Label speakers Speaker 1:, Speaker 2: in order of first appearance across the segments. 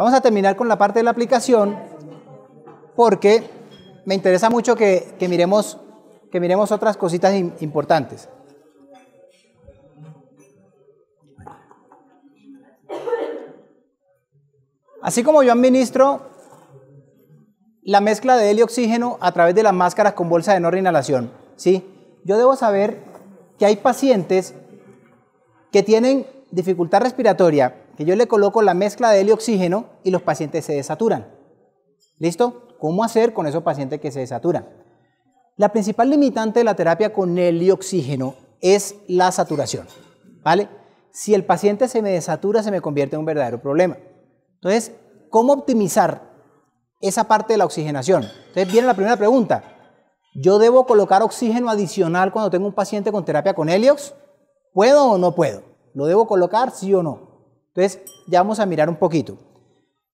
Speaker 1: Vamos a terminar con la parte de la aplicación porque me interesa mucho que, miremos, que miremos otras cositas importantes. Así como yo administro la mezcla de helio oxígeno a través de las máscaras con bolsa de no reinhalación, ¿sí? yo debo saber que hay pacientes que tienen dificultad respiratoria que yo le coloco la mezcla de helio oxígeno y los pacientes se desaturan. ¿Listo? ¿Cómo hacer con esos pacientes que se desaturan? La principal limitante de la terapia con helio oxígeno es la saturación. ¿Vale? Si el paciente se me desatura, se me convierte en un verdadero problema. Entonces, ¿cómo optimizar esa parte de la oxigenación? Entonces viene la primera pregunta. ¿Yo debo colocar oxígeno adicional cuando tengo un paciente con terapia con heliox? ¿Puedo o no puedo? ¿Lo debo colocar sí o no? Entonces, ya vamos a mirar un poquito.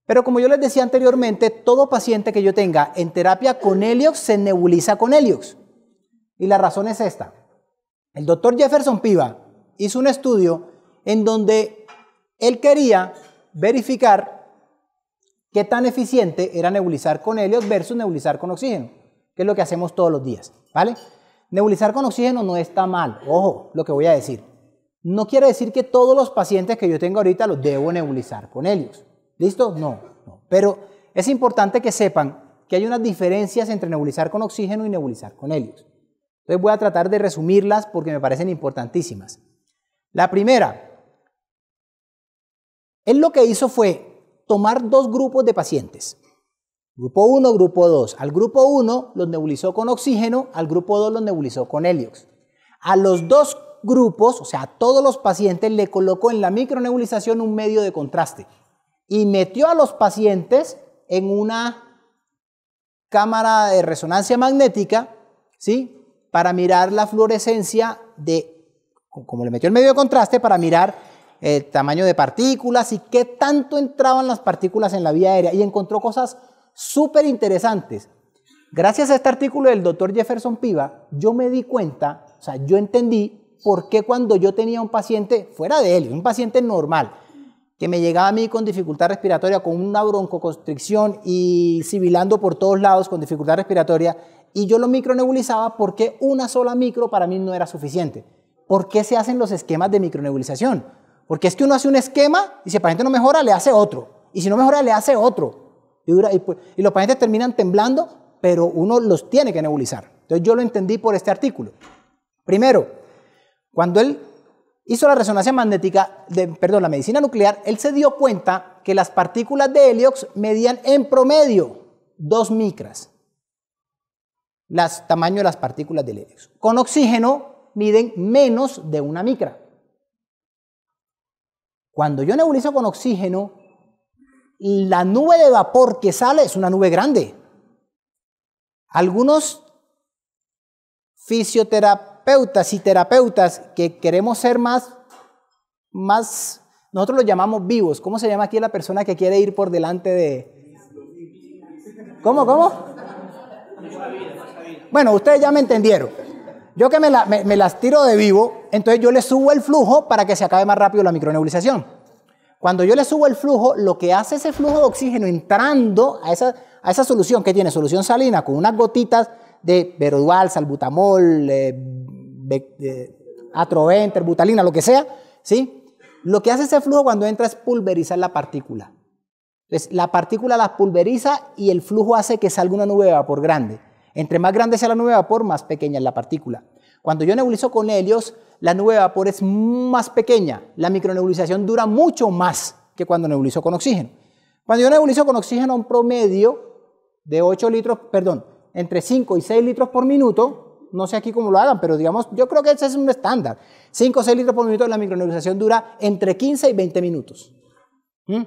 Speaker 1: Pero como yo les decía anteriormente, todo paciente que yo tenga en terapia con Heliox se nebuliza con Heliox. Y la razón es esta. El doctor Jefferson Piva hizo un estudio en donde él quería verificar qué tan eficiente era nebulizar con Heliox versus nebulizar con oxígeno, que es lo que hacemos todos los días, ¿vale? Nebulizar con oxígeno no está mal, ojo, lo que voy a decir. No quiere decir que todos los pacientes que yo tengo ahorita los debo nebulizar con helios. ¿Listo? No, no. Pero es importante que sepan que hay unas diferencias entre nebulizar con oxígeno y nebulizar con helios. Entonces voy a tratar de resumirlas porque me parecen importantísimas. La primera, él lo que hizo fue tomar dos grupos de pacientes. Grupo 1, grupo 2. Al grupo 1 los nebulizó con oxígeno, al grupo 2 los nebulizó con helios. A los dos grupos, o sea, a todos los pacientes le colocó en la micronebulización un medio de contraste y metió a los pacientes en una cámara de resonancia magnética, ¿sí? Para mirar la fluorescencia de, como le metió el medio de contraste, para mirar el tamaño de partículas y qué tanto entraban las partículas en la vía aérea y encontró cosas súper interesantes. Gracias a este artículo del doctor Jefferson Piva, yo me di cuenta, o sea, yo entendí por qué cuando yo tenía un paciente fuera de él, un paciente normal, que me llegaba a mí con dificultad respiratoria, con una broncoconstricción y sibilando por todos lados con dificultad respiratoria, y yo lo micronebulizaba ¿por qué una sola micro para mí no era suficiente. ¿Por qué se hacen los esquemas de micronebulización? Porque es que uno hace un esquema y si el paciente no mejora, le hace otro. Y si no mejora, le hace otro. y los pacientes terminan temblando, pero uno los tiene que nebulizar. Entonces yo lo entendí por este artículo. Primero, cuando él hizo la resonancia magnética, perdón, la medicina nuclear, él se dio cuenta que las partículas de heliox medían en promedio 2 micras, las tamaño de las partículas de heliox. Con oxígeno miden menos de una micra. Cuando yo nebulizo con oxígeno, la nube de vapor que sale es una nube grande. Algunos fisioterapeutas terapeutas y terapeutas que queremos ser más, más, nosotros los llamamos vivos. ¿Cómo se llama aquí la persona que quiere ir por delante de... ¿Cómo, cómo? Bueno, ustedes ya me entendieron. Yo que me, las tiro de vivo, entonces yo le subo el flujo para que se acabe más rápido la micronebulización. Cuando yo le subo el flujo, lo que hace ese flujo de oxígeno entrando a esa, a esa solución que tiene solución salina con unas gotitas de verodual, salbutamol, eh, eh, atroventer, butalina, lo que sea, ¿sí? Lo que hace ese flujo cuando entra es pulverizar la partícula. Entonces, la partícula la pulveriza y el flujo hace que salga una nube de vapor grande. Entre más grande sea la nube de vapor, más pequeña es la partícula. Cuando yo nebulizo con helios, la nube de vapor es más pequeña. La micronebulización dura mucho más que cuando nebulizo con oxígeno. Cuando yo nebulizo con oxígeno a un promedio de 8 litros, perdón, entre 5 y 6 litros por minuto, no sé aquí cómo lo hagan, pero digamos, yo creo que ese es un estándar. 5 o 6 litros por minuto, la micronebulización dura entre 15 y 20 minutos. ¿Mm?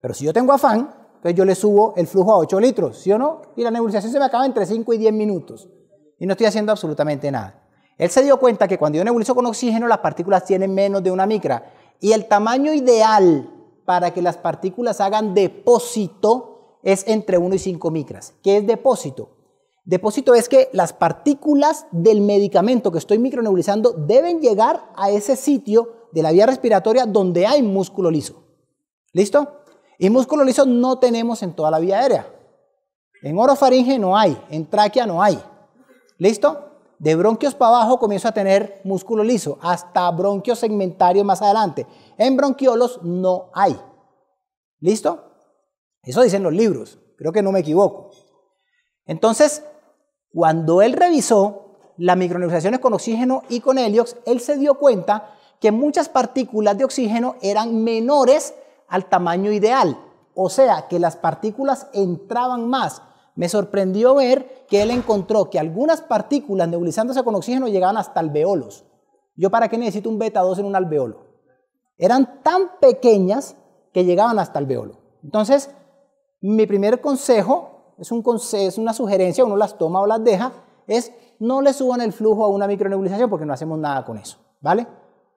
Speaker 1: Pero si yo tengo afán, pues yo le subo el flujo a 8 litros, ¿sí o no? Y la nebulización se me acaba entre 5 y 10 minutos. Y no estoy haciendo absolutamente nada. Él se dio cuenta que cuando yo nebulizo con oxígeno, las partículas tienen menos de una micra. Y el tamaño ideal para que las partículas hagan depósito es entre 1 y 5 micras. ¿Qué es depósito? Depósito es que las partículas del medicamento que estoy micronebulizando deben llegar a ese sitio de la vía respiratoria donde hay músculo liso. ¿Listo? Y músculo liso no tenemos en toda la vía aérea. En orofaringe no hay, en tráquea no hay. ¿Listo? De bronquios para abajo comienzo a tener músculo liso, hasta bronquios segmentarios más adelante. En bronquiolos no hay. ¿Listo? Eso dicen los libros, creo que no me equivoco. Entonces, cuando él revisó las microneutralizaciones con oxígeno y con heliox, él se dio cuenta que muchas partículas de oxígeno eran menores al tamaño ideal, o sea, que las partículas entraban más. Me sorprendió ver que él encontró que algunas partículas nebulizándose con oxígeno llegaban hasta alveolos. ¿Yo para qué necesito un beta 2 en un alveolo? Eran tan pequeñas que llegaban hasta alveolo. Entonces, mi primer consejo, es, una sugerencia, uno las toma o las deja, es no le suban el flujo a una micronebulización porque no hacemos nada con eso, ¿vale?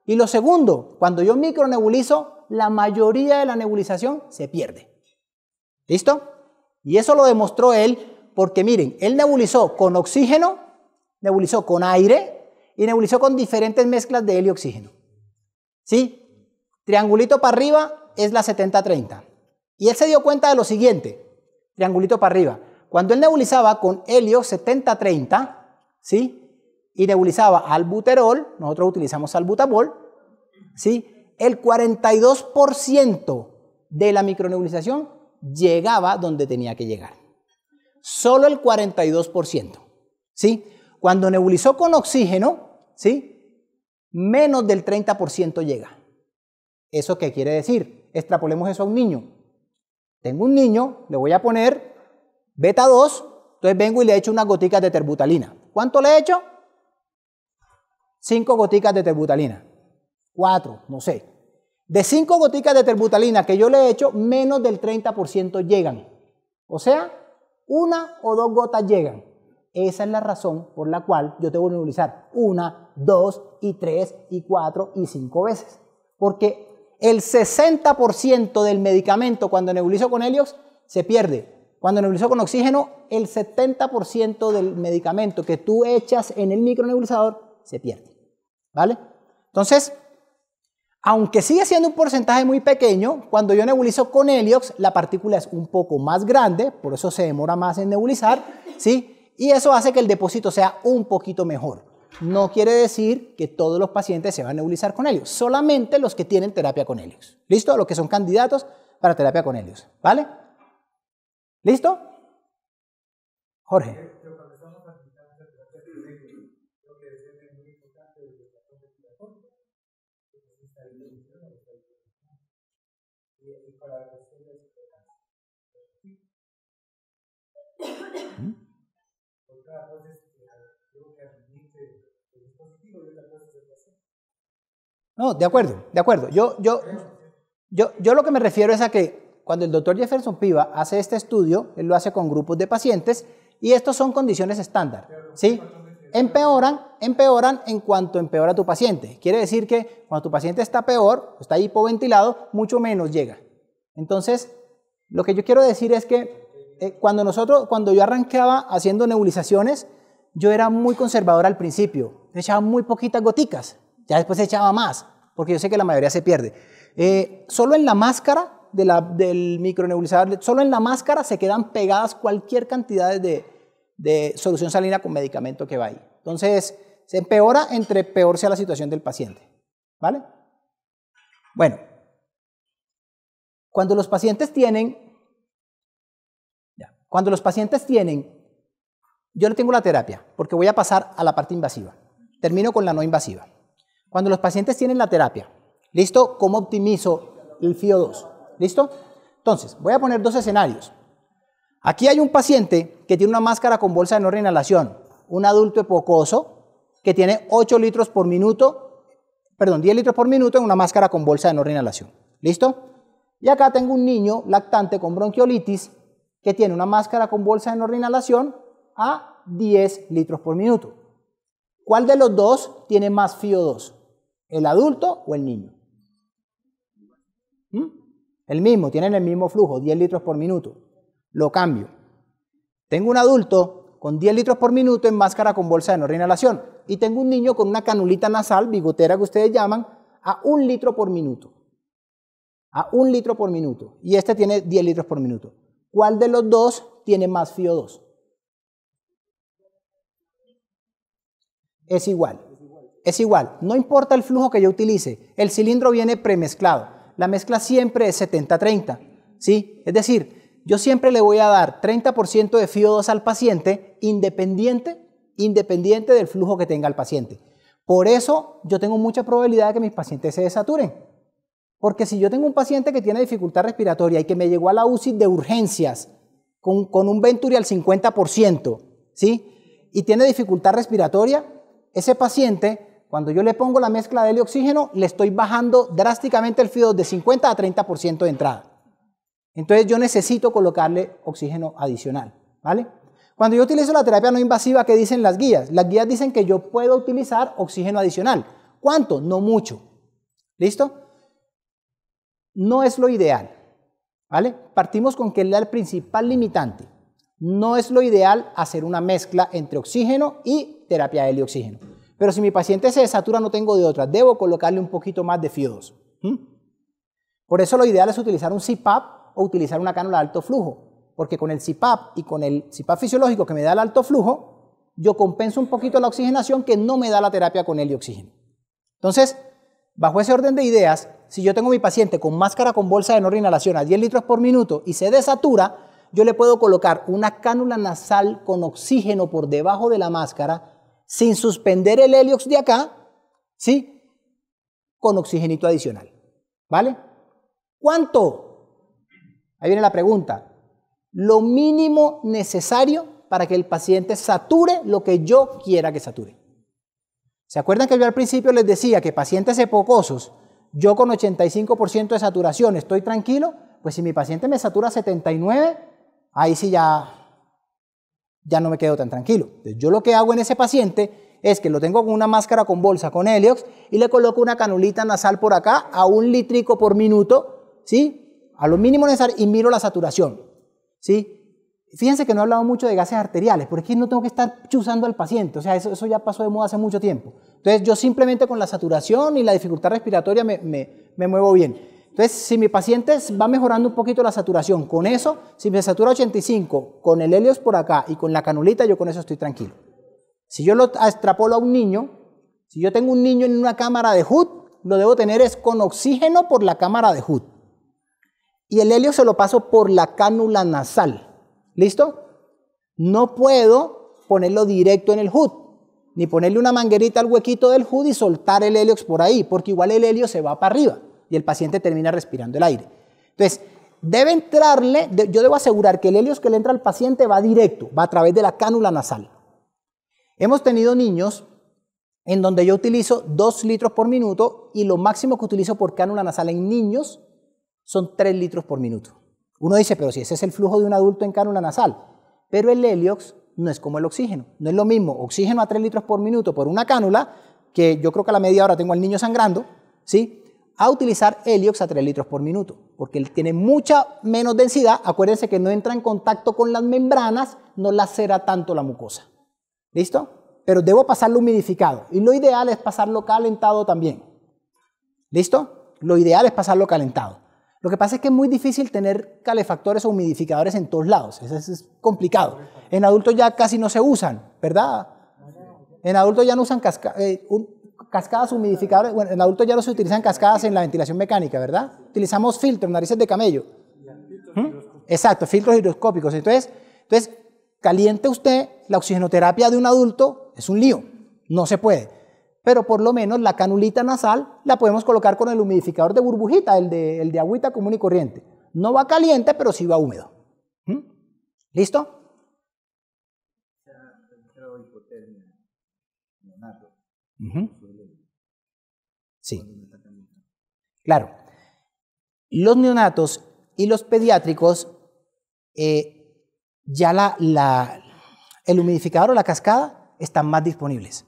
Speaker 1: Y lo segundo, cuando yo micronebulizo, la mayoría de la nebulización se pierde. ¿Listo? Y eso lo demostró él porque miren, él nebulizó con oxígeno, nebulizó con aire y nebulizó con diferentes mezclas de helio y oxígeno. ¿Sí? Triangulito para arriba es la 70-30. Y él se dio cuenta de lo siguiente, triangulito para arriba. Cuando él nebulizaba con helio 70-30, ¿sí? Y nebulizaba albuterol, nosotros utilizamos al ¿sí? El 42% de la micronebulización llegaba donde tenía que llegar. Solo el 42%, ¿sí? Cuando nebulizó con oxígeno, ¿sí? Menos del 30% llega. ¿Eso qué quiere decir? Extrapolemos eso a un niño tengo un niño, le voy a poner beta 2, entonces vengo y le echo unas goticas de terbutalina. ¿Cuánto le he hecho? Cinco goticas de terbutalina. Cuatro, no sé. De cinco goticas de terbutalina que yo le he hecho menos del 30% llegan. O sea, una o dos gotas llegan. Esa es la razón por la cual yo te voy a una, dos y tres y cuatro y cinco veces. Porque el 60% del medicamento cuando nebulizo con Heliox se pierde. Cuando nebulizo con oxígeno, el 70% del medicamento que tú echas en el micronebulizador se pierde. ¿Vale? Entonces, aunque sigue siendo un porcentaje muy pequeño, cuando yo nebulizo con heliox, la partícula es un poco más grande, por eso se demora más en nebulizar, ¿sí? Y eso hace que el depósito sea un poquito mejor no quiere decir que todos los pacientes se van a nebulizar con helios, solamente los que tienen terapia con helios. ¿Listo? Los que son candidatos para terapia con helios. ¿Vale? ¿Listo? Jorge. No, de acuerdo, de acuerdo. Yo, yo, yo, yo lo que me refiero es a que cuando el doctor Jefferson Piva hace este estudio, él lo hace con grupos de pacientes y estos son condiciones estándar, ¿sí? Empeoran, empeoran en cuanto empeora tu paciente. Quiere decir que cuando tu paciente está peor, está hipoventilado, mucho menos llega. Entonces, lo que yo quiero decir es que eh, cuando nosotros, cuando yo arrancaba haciendo nebulizaciones, yo era muy conservador al principio, echaba muy poquitas goticas. Ya después se echaba más, porque yo sé que la mayoría se pierde. Eh, solo en la máscara del micronebulizador, solo en la máscara se quedan pegadas cualquier cantidad de, solución salina con medicamento que va ahí. Entonces, se empeora entre peor sea la situación del paciente. ¿Vale? Bueno, cuando los pacientes tienen, cuando los pacientes tienen, yo le tengo la terapia, porque voy a pasar a la parte invasiva. Termino con la no invasiva. Cuando los pacientes tienen la terapia, ¿listo? ¿Cómo optimizo el FIO2? ¿Listo? Entonces, voy a poner dos escenarios. Aquí hay un paciente que tiene una máscara con bolsa de no reinhalación, un adulto epocoso que tiene 8 litros por minuto, perdón, 10 litros por minuto en una máscara con bolsa de no reinhalación. ¿Listo? Y acá tengo un niño lactante con bronquiolitis que tiene una máscara con bolsa de no reinhalación a 10 litros por minuto. ¿Cuál de los dos tiene más FIO2? el adulto o el niño. ¿Mm? El mismo, tienen el mismo flujo, 10 litros por minuto. Lo cambio. Tengo un adulto con 10 litros por minuto en máscara con bolsa de no reinhalación y tengo un niño con una canulita nasal, bigotera que ustedes llaman, a un litro por minuto. A un litro por minuto. Y este tiene 10 litros por minuto. ¿Cuál de los dos tiene más FIO2? Es igual es igual, no importa el flujo que yo utilice, el cilindro viene premezclado. La mezcla siempre es 70-30, ¿sí? Es decir, yo siempre le voy a dar 30% de FIO2 al paciente independiente, independiente del flujo que tenga el paciente. Por eso yo tengo mucha probabilidad de que mis pacientes se desaturen. Porque si yo tengo un paciente que tiene dificultad respiratoria y que me llegó a la UCI de urgencias con, con un Venturi al 50%, ¿sí? Y tiene dificultad respiratoria, ese paciente cuando yo le pongo la mezcla de helio oxígeno, le estoy bajando drásticamente el fio de 50 a 30% de entrada. Entonces yo necesito colocarle oxígeno adicional, ¿vale? Cuando yo utilizo la terapia no invasiva, ¿qué dicen las guías? Las guías dicen que yo puedo utilizar oxígeno adicional. ¿Cuánto? No mucho. ¿Listo? No es lo ideal, ¿vale? Partimos con que es el principal limitante. No es lo ideal hacer una mezcla entre oxígeno y terapia de helio-oxígeno. Pero si mi paciente se desatura, no tengo de otra. Debo colocarle un poquito más de FIO2. Por eso lo ideal es utilizar un CPAP o utilizar una cánula de alto flujo. Porque con el CPAP y con el CPAP fisiológico que me da el alto flujo, yo compenso un poquito la oxigenación que no me da la terapia con oxígeno. Entonces, bajo ese orden de ideas, si yo tengo mi paciente con máscara con bolsa de no reinhalación a 10 litros por minuto y se desatura, yo le puedo colocar una cánula nasal con oxígeno por debajo de la máscara sin suspender el heliox de acá, ¿sí? Con oxigenito adicional, ¿vale? ¿Cuánto? Ahí viene la pregunta. Lo mínimo necesario para que el paciente sature lo que yo quiera que sature. ¿Se acuerdan que yo al principio les decía que pacientes epocosos, yo con 85% de saturación estoy tranquilo? Pues si mi paciente me satura 79, ahí sí ya ya no me quedo tan tranquilo. yo lo que hago en ese paciente es que lo tengo con una máscara con bolsa, con heliox, y le coloco una canulita nasal por acá a un litrico por minuto, ¿sí? A lo mínimo necesario, y miro la saturación, ¿sí? Fíjense que no he hablado mucho de gases arteriales, porque no tengo que estar chuzando al paciente, o sea, eso, eso ya pasó de moda hace mucho tiempo. Entonces yo simplemente con la saturación y la dificultad respiratoria me muevo bien. Entonces, si mi paciente va mejorando un poquito la saturación, con eso, si me satura 85, con el helios por acá y con la canulita, yo con eso estoy tranquilo. Si yo lo extrapolo a un niño, si yo tengo un niño en una cámara de HUD, lo debo tener es con oxígeno por la cámara de HUD. Y el helio se lo paso por la cánula nasal. ¿Listo? No puedo ponerlo directo en el HUD, ni ponerle una manguerita al huequito del HUD y soltar el helio por ahí, porque igual el helio se va para arriba y el paciente termina respirando el aire. Entonces, debe entrarle, yo debo asegurar que el helios que le entra al paciente va directo, va a través de la cánula nasal. Hemos tenido niños en donde yo utilizo 2 litros por minuto y lo máximo que utilizo por cánula nasal en niños son 3 litros por minuto. Uno dice, pero si ese es el flujo de un adulto en cánula nasal, pero el heliox no es como el oxígeno, no es lo mismo oxígeno a 3 litros por minuto por una cánula, que yo creo que a la media hora tengo al niño sangrando, ¿sí? a utilizar Heliox a 3 litros por minuto, porque él tiene mucha menos densidad. Acuérdense que no entra en contacto con las membranas, no lacera tanto la mucosa. ¿Listo? Pero debo pasarlo humidificado y lo ideal es pasarlo calentado también. ¿Listo? Lo ideal es pasarlo calentado. Lo que pasa es que es muy difícil tener calefactores o humidificadores en todos lados. Eso es complicado. En adultos ya casi no se usan, ¿verdad? En adultos ya no usan casca eh, cascadas humidificadoras. Bueno, en adultos ya no se utilizan cascadas en la ventilación mecánica, ¿verdad? Utilizamos filtros, narices de camello. ¿Mm? Exacto, filtros hidroscópicos. Entonces, entonces, caliente usted la oxigenoterapia de un adulto, es un lío, no se puede. Pero por lo menos la canulita nasal la podemos colocar con el humidificador de burbujita, el de, el de agüita común y corriente. No va caliente, pero sí va húmedo. ¿Mm? ¿Listo? Sí. Claro. Los neonatos y los pediátricos, eh, ya la, el humidificador o la cascada están más disponibles.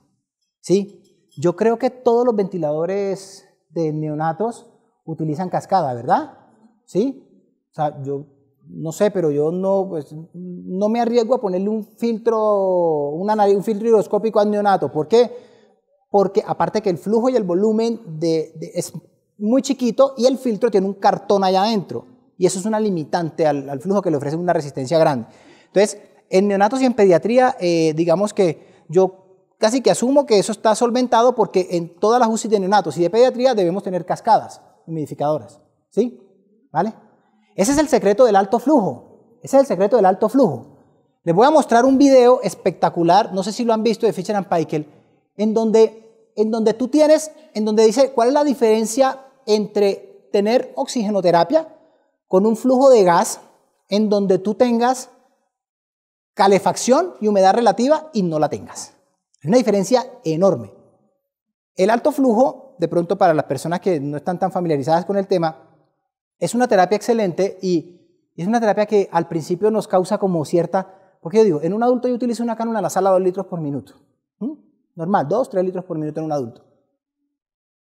Speaker 1: ¿sí? Yo creo que todos los ventiladores de neonatos utilizan cascada, ¿verdad? ¿Sí? O sea, yo no sé, pero yo no, pues, no me arriesgo a ponerle un filtro, un filtro hidroscópico al neonato. ¿Por qué? porque aparte que el flujo y el volumen es muy chiquito y el filtro tiene un cartón allá adentro. Y eso es una limitante al, flujo que le ofrece una resistencia grande. Entonces, en neonatos y en pediatría, eh, digamos que yo casi que asumo que eso está solventado porque en todas las UCI de neonatos y de pediatría debemos tener cascadas humidificadoras. ¿Sí? ¿Vale? Ese es el secreto del alto flujo. Ese es el secreto del alto flujo. Les voy a mostrar un video espectacular, no sé si lo han visto, de Fisher and Paykel, en donde en donde tú tienes, en donde dice cuál es la diferencia entre tener oxigenoterapia con un flujo de gas en donde tú tengas calefacción y humedad relativa y no la tengas. Es una diferencia enorme. El alto flujo, de pronto para las personas que no están tan familiarizadas con el tema, es una terapia excelente y es una terapia que al principio nos causa como cierta, porque yo digo, en un adulto yo utilizo una cánula la a dos litros por minuto normal, 2, 3 litros por minuto en un adulto.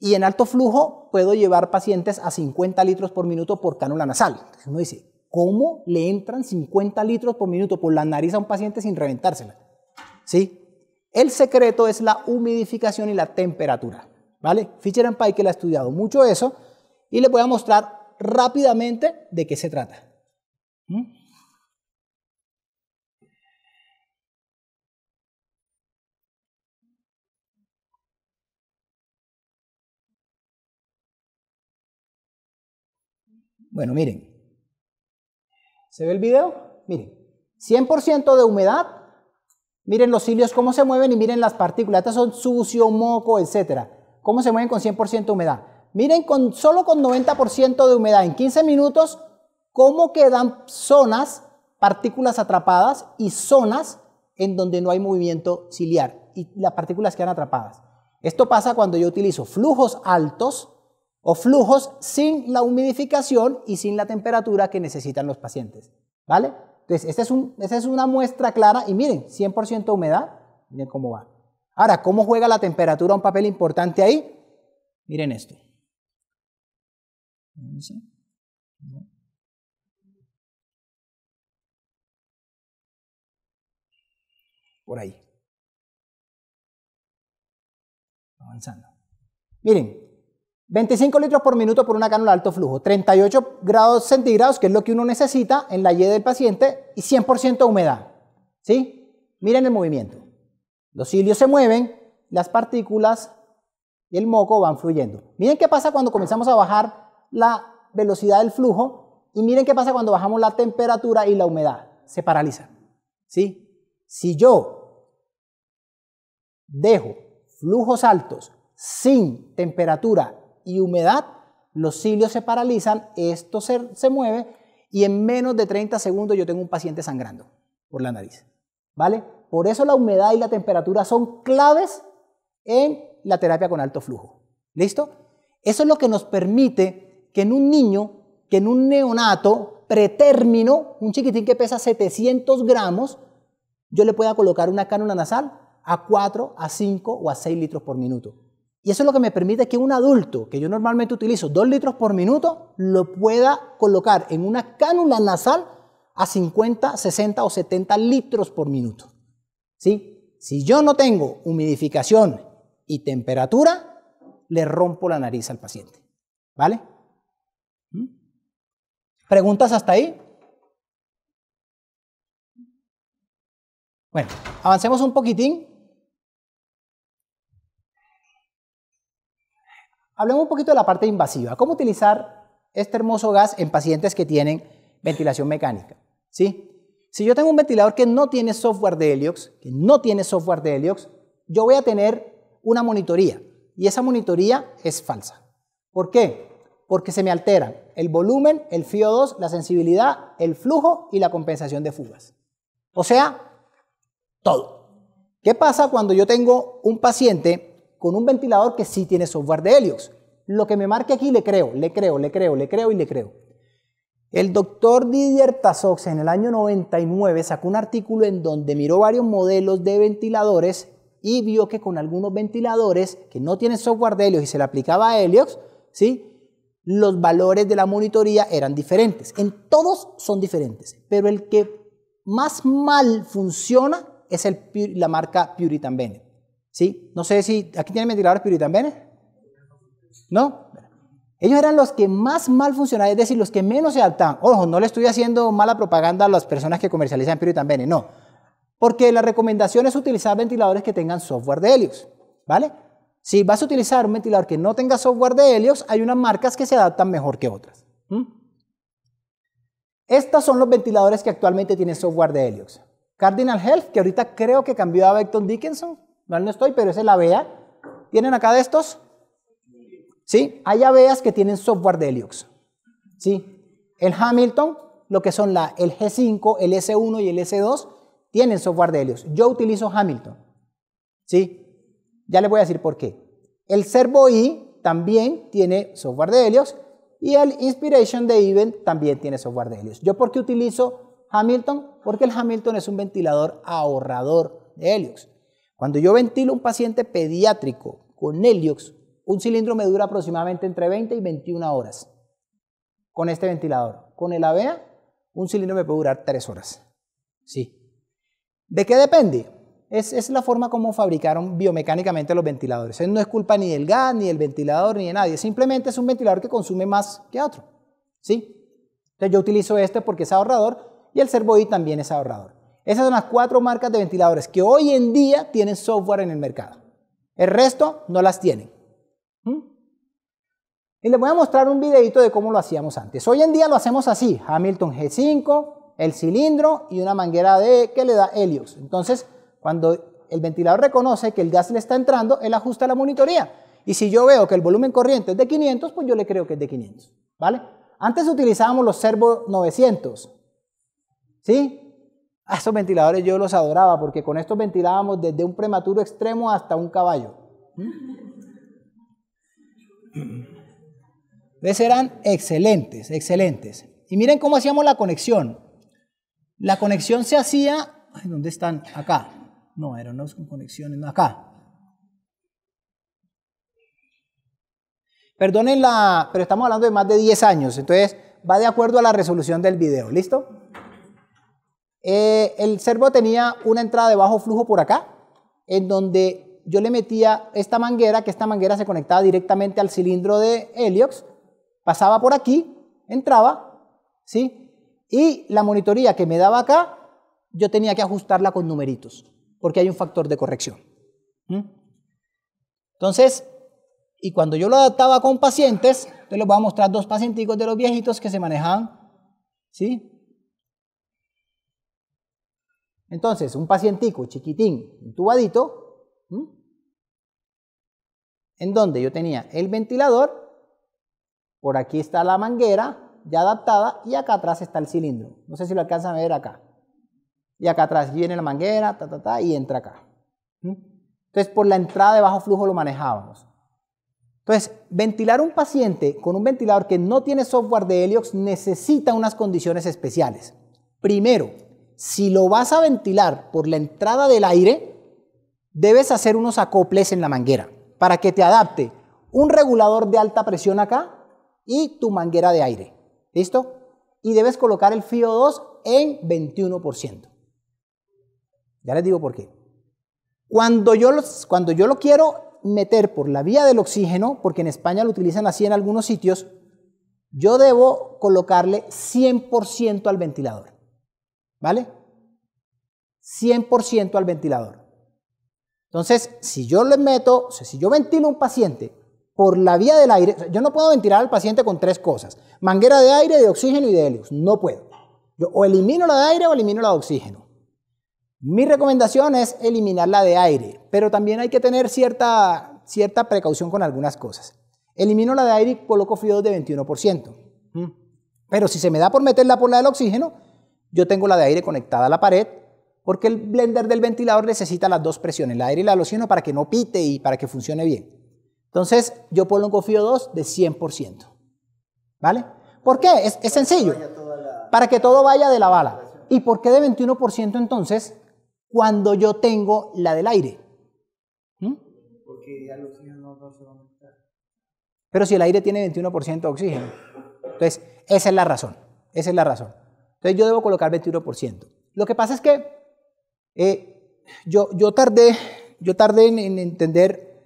Speaker 1: Y en alto flujo puedo llevar pacientes a 50 litros por minuto por cánula nasal. uno dice, ¿cómo le entran 50 litros por minuto por la nariz a un paciente sin reventársela? ¿Sí? El secreto es la humidificación y la temperatura. ¿Vale? Fisher and Paykel ha estudiado mucho eso y le voy a mostrar rápidamente de qué se trata. ¿Mm? Bueno, miren. ¿Se ve el video? Miren. 100% de humedad. Miren los cilios cómo se mueven y miren las partículas. Estas son sucio, moco, etc. ¿Cómo se mueven con 100% de humedad? Miren con, solo con 90% de humedad en 15 minutos cómo quedan zonas, partículas atrapadas y zonas en donde no hay movimiento ciliar y las partículas quedan atrapadas. Esto pasa cuando yo utilizo flujos altos o flujos sin la humidificación y sin la temperatura que necesitan los pacientes. ¿Vale? Entonces, esta es, es una muestra clara y miren, 100% humedad, miren cómo va. Ahora, ¿cómo juega la temperatura un papel importante ahí? Miren esto. Por ahí. Avanzando. Miren, 25 litros por minuto por una cánula de alto flujo, 38 grados centígrados, que es lo que uno necesita en la Y del paciente, y 100% humedad. ¿Sí? Miren el movimiento. Los cilios se mueven, las partículas y el moco van fluyendo. Miren qué pasa cuando comenzamos a bajar la velocidad del flujo y miren qué pasa cuando bajamos la temperatura y la humedad. Se paraliza. ¿Sí? Si yo dejo flujos altos sin temperatura y humedad, los cilios se paralizan, esto se, se mueve y en menos de 30 segundos yo tengo un paciente sangrando por la nariz. ¿Vale? Por eso la humedad y la temperatura son claves en la terapia con alto flujo. ¿Listo? Eso es lo que nos permite que en un niño, que en un neonato pretérmino, un chiquitín que pesa 700 gramos, yo le pueda colocar una cánula nasal a 4, a 5 o a 6 litros por minuto. Y eso es lo que me permite que un adulto, que yo normalmente utilizo 2 litros por minuto, lo pueda colocar en una cánula nasal a 50, 60 o 70 litros por minuto. Si yo no tengo humidificación y temperatura, le rompo la nariz al paciente. ¿Vale? ¿Mm? ¿Preguntas hasta ahí? Bueno, avancemos un poquitín. Hablemos un poquito de la parte invasiva. ¿Cómo utilizar este hermoso gas en pacientes que tienen ventilación mecánica? ¿Sí? Si yo tengo un ventilador que no tiene software de Heliox, que no tiene software de Heliox, yo voy a tener una monitoría y esa monitoría es falsa. ¿Por qué? Porque se me alteran el volumen, el FIO2, la sensibilidad, el flujo y la compensación de fugas. O sea, todo. ¿Qué pasa cuando yo tengo un paciente con un ventilador que sí tiene software de Helios. Lo que me marque aquí le creo, le creo, le creo, le creo y le creo. El doctor Didier Tassox en el año 99 sacó un artículo en donde miró varios modelos de ventiladores y vio que con algunos ventiladores que no tienen software de Helios y se le aplicaba a Helios, ¿sí? los valores de la monitoría eran diferentes. En todos son diferentes, pero el que más mal funciona es la marca Puritan Bennett. ¿Sí? No sé si. ¿Aquí tienen ventiladores ¿eh? Bene? ¿No? Ellos eran los que más mal funcionaban, es decir, los que menos se adaptaban. Ojo, no le estoy haciendo mala propaganda a las personas que comercializan Bene, ¿eh? no. Porque la recomendación es utilizar ventiladores que tengan software de Helios, ¿vale? Si vas a utilizar un ventilador que no tenga software de Helios, hay unas marcas que se adaptan mejor que otras. Estos son los ventiladores que actualmente tienen software de Helios. Cardinal Health, que ahorita creo que cambió a Beckton Dickinson, no estoy, pero es el AVEA. ¿Tienen acá de estos? ¿Sí? Hay AVEAs que tienen software de Helios. ¿Sí? El Hamilton, lo que son la, el G5, el S1 y el S2, tienen software de Helios. Yo utilizo Hamilton. ¿Sí? Ya les voy a decir por qué. El Servo I también tiene software de Helios y el Inspiration de Event también tiene software de Helios. ¿Yo por qué utilizo Hamilton? Porque el Hamilton es un ventilador ahorrador de Helios. Cuando yo ventilo un paciente pediátrico con Heliox, un cilindro me dura aproximadamente entre 20 y 21 horas con este ventilador. Con el AVEA, un cilindro me puede durar 3 horas. Sí. ¿De qué depende? Es, la forma como fabricaron biomecánicamente los ventiladores. no es culpa ni del gas, ni del ventilador, ni de nadie. Simplemente es un ventilador que consume más que otro. ¿sí? Entonces yo utilizo este porque es ahorrador y el Cervo-I también es ahorrador. Esas son las cuatro marcas de ventiladores que hoy en día tienen software en el mercado. El resto no las tienen. ¿Mm? Y les voy a mostrar un videito de cómo lo hacíamos antes. Hoy en día lo hacemos así, Hamilton G5, el cilindro y una manguera de que le da Helios. Entonces, cuando el ventilador reconoce que el gas le está entrando, él ajusta la monitoría. Y si yo veo que el volumen corriente es de 500, pues yo le creo que es de 500, ¿vale? Antes utilizábamos los servo 900, ¿sí? A esos ventiladores yo los adoraba porque con estos ventilábamos desde un prematuro extremo hasta un caballo. Entonces eran excelentes, excelentes. Y miren cómo hacíamos la conexión. La conexión se hacía... ¿Dónde están? Acá. No, eran conexiones, acá. Perdonen la... Pero estamos hablando de más de 10 años, entonces va de acuerdo a la resolución del video, ¿listo? Eh, el servo tenía una entrada de bajo flujo por acá, en donde yo le metía esta manguera, que esta manguera se conectaba directamente al cilindro de Heliox, pasaba por aquí, entraba, ¿sí? Y la monitoría que me daba acá, yo tenía que ajustarla con numeritos, porque hay un factor de corrección. Entonces, y cuando yo lo adaptaba con pacientes, te les voy a mostrar dos pacienticos de los viejitos que se manejaban, ¿sí? Entonces, un pacientico chiquitín, intubadito, en donde yo tenía el ventilador, por aquí está la manguera ya adaptada y acá atrás está el cilindro. No sé si lo alcanzan a ver acá. Y acá atrás viene la manguera, ta, ta, ta, y entra acá. Entonces, por la entrada de bajo flujo lo manejábamos. Entonces, ventilar un paciente con un ventilador que no tiene software de Heliox necesita unas condiciones especiales. Primero, si lo vas a ventilar por la entrada del aire, debes hacer unos acoples en la manguera para que te adapte un regulador de alta presión acá y tu manguera de aire. ¿Listo? Y debes colocar el FIO 2 en 21%. Ya les digo por qué. Cuando yo, cuando yo lo quiero meter por la vía del oxígeno, porque en España lo utilizan así en algunos sitios, yo debo colocarle 100% al ventilador. ¿Vale? 100% al ventilador. Entonces, si yo le meto, si yo ventilo a un paciente por la vía del aire, yo no puedo ventilar al paciente con tres cosas, manguera de aire, de oxígeno y de helio no puedo. Yo o elimino la de aire o elimino la de oxígeno. Mi recomendación es eliminar la de aire, pero también hay que tener cierta, cierta precaución con algunas cosas. Elimino la de aire y coloco fio de 21%. ¿Mm? Pero si se me da por meterla por la del oxígeno, yo tengo la de aire conectada a la pared porque el blender del ventilador necesita las dos presiones, el aire y la loción, para que no pite y para que funcione bien. Entonces, yo pongo un FIO2 de 100%. ¿Vale? ¿Por qué? Es, sencillo. Para que todo vaya de la bala. ¿Y por qué de 21% entonces cuando yo tengo la del aire? ¿Mm?
Speaker 2: Porque no va a aumentar.
Speaker 1: Pero si el aire tiene 21% de oxígeno. Entonces, esa es la razón. Esa es la razón. Entonces yo debo colocar 21%. Lo que pasa es que eh, yo, tardé, yo tardé en, entender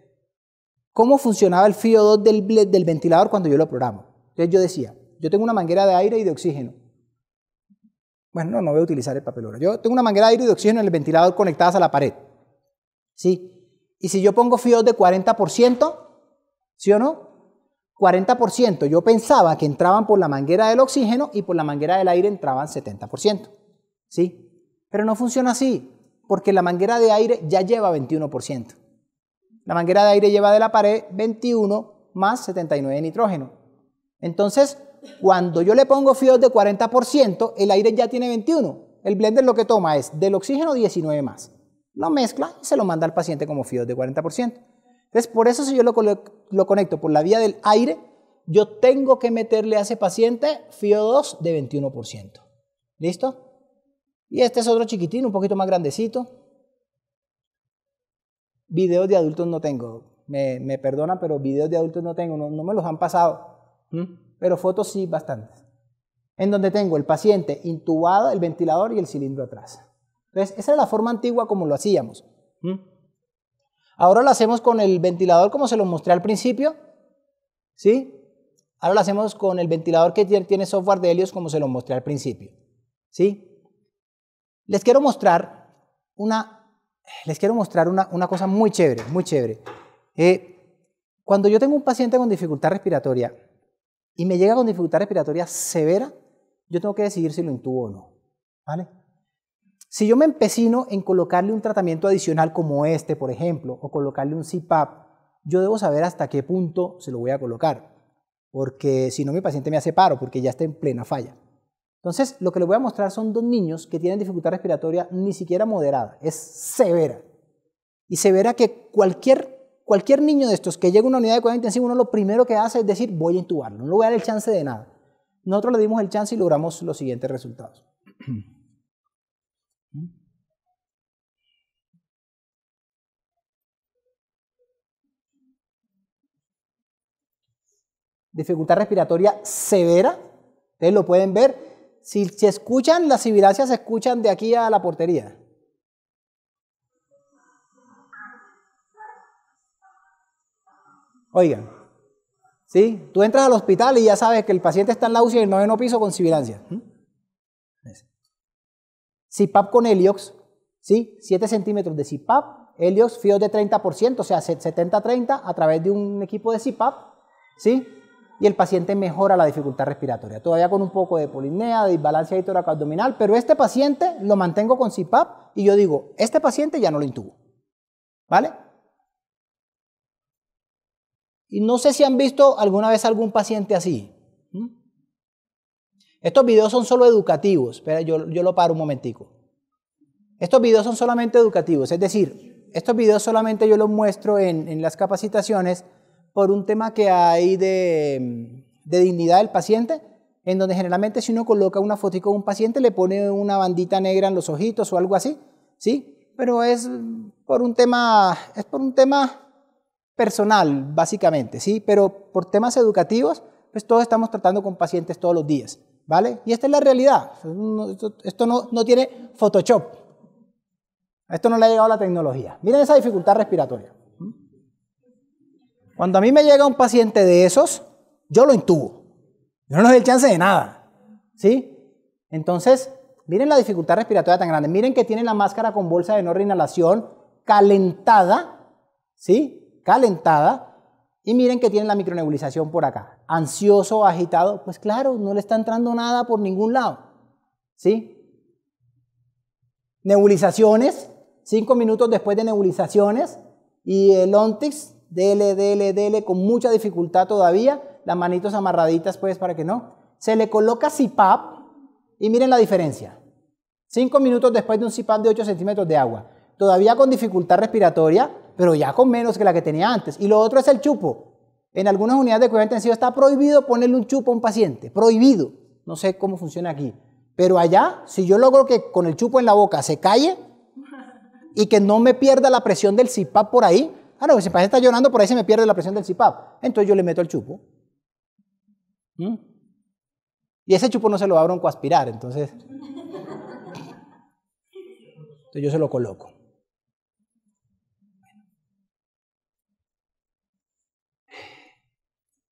Speaker 1: cómo funcionaba el FIO 2 del, ventilador cuando yo lo programo. Entonces yo decía, yo tengo una manguera de aire y de oxígeno. Bueno, no, voy a utilizar el papel ahora. Yo tengo una manguera de aire y de oxígeno en el ventilador conectadas a la pared. ¿Sí? Y si yo pongo FIO 2 de 40%, ¿sí o no? 40%. Yo pensaba que entraban por la manguera del oxígeno y por la manguera del aire entraban 70%. ¿Sí? Pero no funciona así, porque la manguera de aire ya lleva 21%. La manguera de aire lleva de la pared 21 más 79 de nitrógeno. Entonces, cuando yo le pongo FIOS de 40%, el aire ya tiene 21. El blender lo que toma es del oxígeno 19 más. Lo mezcla y se lo manda al paciente como FIOS de 40%. Entonces, por eso si yo lo, conecto por la vía del aire, yo tengo que meterle a ese paciente FIO2 de 21%. ¿Listo? Y este es otro chiquitín, un poquito más grandecito. Videos de adultos no tengo. Me, me perdonan, pero videos de adultos no tengo. No, me los han pasado. Pero fotos sí, bastantes. En donde tengo el paciente intubado, el ventilador y el cilindro atrás. Entonces, esa es la forma antigua como lo hacíamos. Ahora lo hacemos con el ventilador como se lo mostré al principio, ¿sí? Ahora lo hacemos con el ventilador que tiene software de Helios como se lo mostré al principio, ¿sí? Les quiero mostrar una, les quiero mostrar una, cosa muy chévere, muy chévere. Eh, cuando yo tengo un paciente con dificultad respiratoria y me llega con dificultad respiratoria severa, yo tengo que decidir si lo intubo o no, ¿vale? Si yo me empecino en colocarle un tratamiento adicional como este, por ejemplo, o colocarle un CPAP, yo debo saber hasta qué punto se lo voy a colocar, porque si no mi paciente me hace paro, porque ya está en plena falla. Entonces, lo que les voy a mostrar son dos niños que tienen dificultad respiratoria ni siquiera moderada, es severa. Y severa que cualquier, cualquier niño de estos que llega a una unidad de cuidado intensivo, uno lo primero que hace es decir, voy a intubarlo, no le voy a dar el chance de nada. Nosotros le dimos el chance y logramos los siguientes resultados. dificultad respiratoria severa. Ustedes lo pueden ver. Si, se escuchan, las sibilancias se escuchan de aquí a la portería. Oigan, ¿sí? tú entras al hospital y ya sabes que el paciente está en la UCI el noveno piso con sibilancia. ¿Mm? CIPAP con Heliox, ¿sí? 7 centímetros de CIPAP, Heliox FIOS de 30%, o sea, 70-30 a través de un equipo de CIPAP, ¿sí? y el paciente mejora la dificultad respiratoria, todavía con un poco de polinea, de disbalancia abdominal, pero este paciente lo mantengo con CPAP y yo digo, este paciente ya no lo intubo. ¿Vale? Y no sé si han visto alguna vez algún paciente así. Estos videos son solo educativos, Espera, yo, lo paro un momentico. Estos videos son solamente educativos, es decir, estos videos solamente yo los muestro en, en las capacitaciones por un tema que hay mm, de, dignidad del paciente, en donde generalmente si uno coloca una foto con un paciente le pone una bandita negra en los ojitos o algo así, ¿sí? Pero es por un tema, es por un tema personal, básicamente, ¿sí? Pero por temas educativos, pues todos estamos tratando con pacientes todos los días, ¿vale? Y esta es la realidad. Esto no, no tiene Photoshop. A esto no le ha llegado la tecnología. Miren esa dificultad respiratoria. Cuando a mí me llega un paciente de esos, yo lo intubo. Yo no nos doy chance de nada. ¿Sí? Entonces, miren la dificultad respiratoria tan grande. Miren que tiene la máscara con bolsa de no reinhalación calentada. ¿Sí? Calentada. Y miren que tiene la micronebulización por acá. Ansioso, agitado. Pues claro, no le está entrando nada por ningún lado. ¿Sí? Nebulizaciones. Cinco minutos después de nebulizaciones. Y el Ontix Dele, dele, dele, con mucha dificultad todavía, las manitos amarraditas pues para que no. Se le coloca CIPAP y miren la diferencia. Cinco minutos después de un CIPAP de 8 centímetros de agua. Todavía con dificultad respiratoria, pero ya con menos que la que tenía antes. Y lo otro es el chupo. En algunas unidades de cuidado intensivo está prohibido ponerle un chupo a un paciente. Prohibido. No sé cómo funciona aquí. Pero allá, si yo logro que con el chupo en la boca se calle y que no me pierda la presión del CIPAP por ahí, Ah, no, pues si el paciente está llorando, por ahí se me pierde la presión del CIPAP. Entonces yo le meto el chupo. ¿Mm? Y ese chupo no se lo abro a aspirar, entonces. Entonces yo se lo coloco.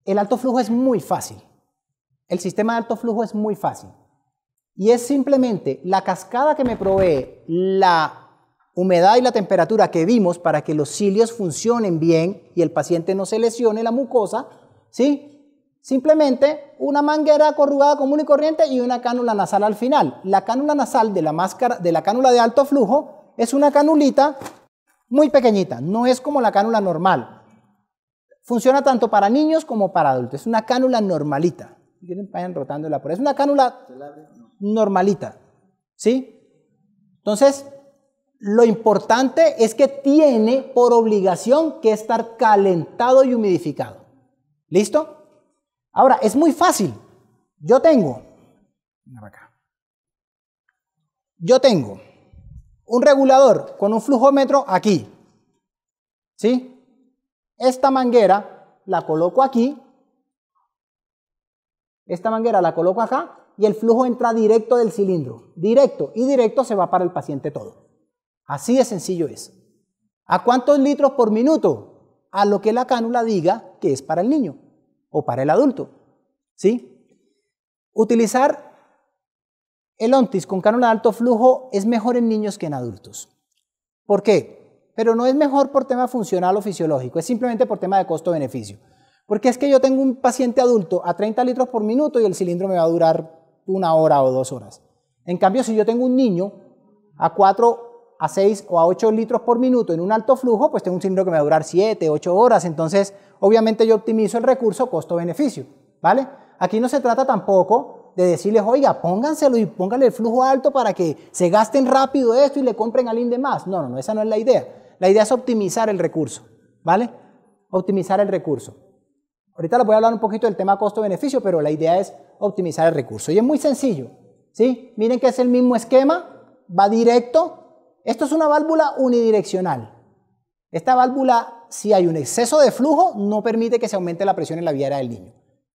Speaker 1: El alto flujo es muy fácil. El sistema de alto flujo es muy fácil. Y es simplemente la cascada que me provee la humedad y la temperatura que vimos para que los cilios funcionen bien y el paciente no se lesione la mucosa, ¿sí? Simplemente una manguera corrugada común y corriente y una cánula nasal al final. La cánula nasal de la máscara de la cánula de alto flujo es una canulita muy pequeñita, no es como la cánula normal. Funciona tanto para niños como para adultos, es una cánula normalita. Vayan rotándola por Es una cánula normalita. ¿Sí? Entonces, lo importante es que tiene por obligación que estar calentado y humidificado. ¿Listo? Ahora, es muy fácil. Yo tengo, yo tengo un regulador con un flujómetro aquí. ¿Sí? Esta manguera la coloco aquí. Esta manguera la coloco acá y el flujo entra directo del cilindro. Directo y directo se va para el paciente todo. Así de sencillo es. ¿A cuántos litros por minuto? A lo que la cánula diga que es para el niño o para el adulto. ¿Sí? Utilizar el ONTIS con cánula de alto flujo es mejor en niños que en adultos. ¿Por qué? Pero no es mejor por tema funcional o fisiológico, es simplemente por tema de costo-beneficio. Porque es que yo tengo un paciente adulto a 30 litros por minuto y el cilindro me va a durar una hora o dos horas. En cambio, si yo tengo un niño a 4 a 6 o a 8 litros por minuto en un alto flujo, pues tengo un cilindro que me va a durar 7, 8 horas. Entonces, obviamente yo optimizo el recurso costo-beneficio, ¿vale? Aquí no se trata tampoco de decirles, oiga, pónganselo y pónganle el flujo alto para que se gasten rápido esto y le compren al de más. No, no, no, esa no es la idea. La idea es optimizar el recurso, ¿vale? Optimizar el recurso. Ahorita les voy a hablar un poquito del tema costo-beneficio, pero la idea es optimizar el recurso. Y es muy sencillo, ¿sí? Miren que es el mismo esquema, va directo esto es una válvula unidireccional. Esta válvula, si hay un exceso de flujo, no permite que se aumente la presión en la vía del niño.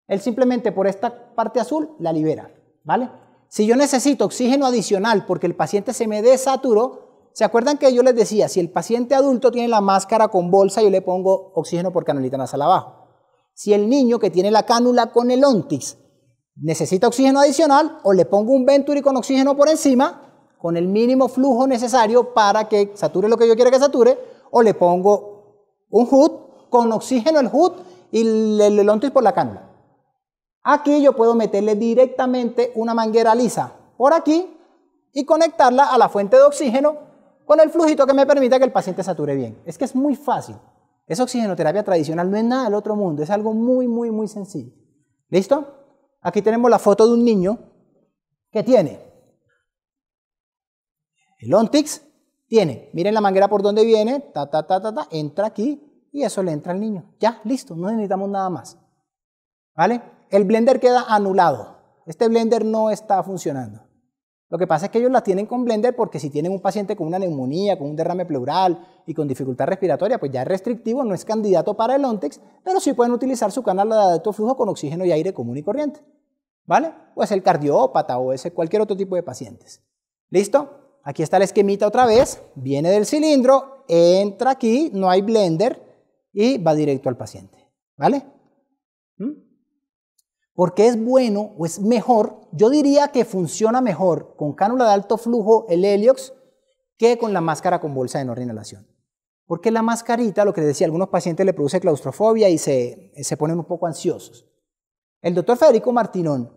Speaker 1: Él simplemente por esta parte azul la libera, ¿vale? Si yo necesito oxígeno adicional porque el paciente se me desaturó, ¿se acuerdan que yo les decía? Si el paciente adulto tiene la máscara con bolsa, yo le pongo oxígeno por más nasal abajo. Si el niño que tiene la cánula con el ontis necesita oxígeno adicional, o le pongo un venturi con oxígeno por encima, con el mínimo flujo necesario para que sature lo que yo quiera que sature, o le pongo un hood con oxígeno el HUD y le, le y por la cánula. Aquí yo puedo meterle directamente una manguera lisa por aquí y conectarla a la fuente de oxígeno con el flujito que me permita que el paciente sature bien. Es que es muy fácil. Esa oxigenoterapia tradicional no es nada del otro mundo, es algo muy, muy, muy sencillo. ¿Listo? Aquí tenemos la foto de un niño que tiene el Ontix tiene, miren la manguera por donde viene, ta, ta, ta, ta, ta, entra aquí y eso le entra al niño. Ya, listo, no necesitamos nada más. ¿Vale? El blender queda anulado. Este blender no está funcionando. Lo que pasa es que ellos la tienen con blender porque si tienen un paciente con una neumonía, con un derrame pleural y con dificultad respiratoria, pues ya es restrictivo, no es candidato para el Ontex, pero sí pueden utilizar su canal de alto flujo con oxígeno y aire común y corriente. ¿Vale? O es el cardiópata o es cualquier otro tipo de pacientes. ¿Listo? Aquí está la esquemita otra vez, viene del cilindro, entra aquí, no hay blender y va directo al paciente. ¿Vale? ¿Mm? Porque es bueno o es mejor, yo diría que funciona mejor con cánula de alto flujo el Heliox que con la máscara con bolsa de no reinhalación. Porque la mascarita, lo que les decía, algunos pacientes le produce claustrofobia y se, se ponen un poco ansiosos. El doctor Federico Martinón,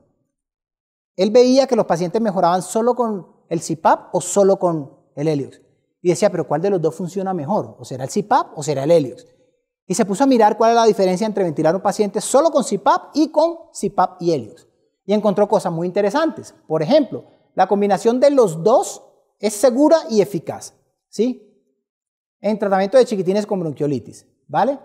Speaker 1: él veía que los pacientes mejoraban solo con el CPAP o solo con el Helios? Y decía, pero ¿cuál de los dos funciona mejor? ¿O será el CPAP o será el Helios? Y se puso a mirar cuál era la diferencia entre ventilar a un paciente solo con CPAP y con CPAP y Helios. Y encontró cosas muy interesantes. Por ejemplo, la combinación de los dos es segura y eficaz, ¿sí? En tratamiento de chiquitines con bronquiolitis, ¿vale?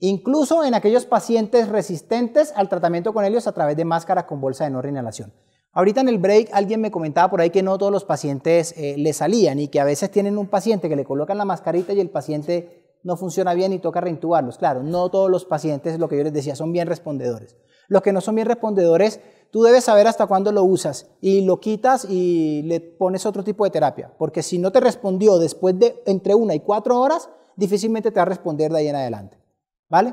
Speaker 1: Incluso en aquellos pacientes resistentes al tratamiento con helios a través de máscaras con bolsa de no reinalación. Ahorita en el break alguien me comentaba por ahí que no todos los pacientes eh, le salían y que a veces tienen un paciente que le colocan la mascarita y el paciente no funciona bien y toca reintubarlos. Claro, no todos los pacientes, lo que yo les decía, son bien respondedores. Los que no son bien respondedores, tú debes saber hasta cuándo lo usas y lo quitas y le pones otro tipo de terapia. Porque si no te respondió después de entre una y cuatro horas, difícilmente te va a responder de ahí en adelante. ¿Vale?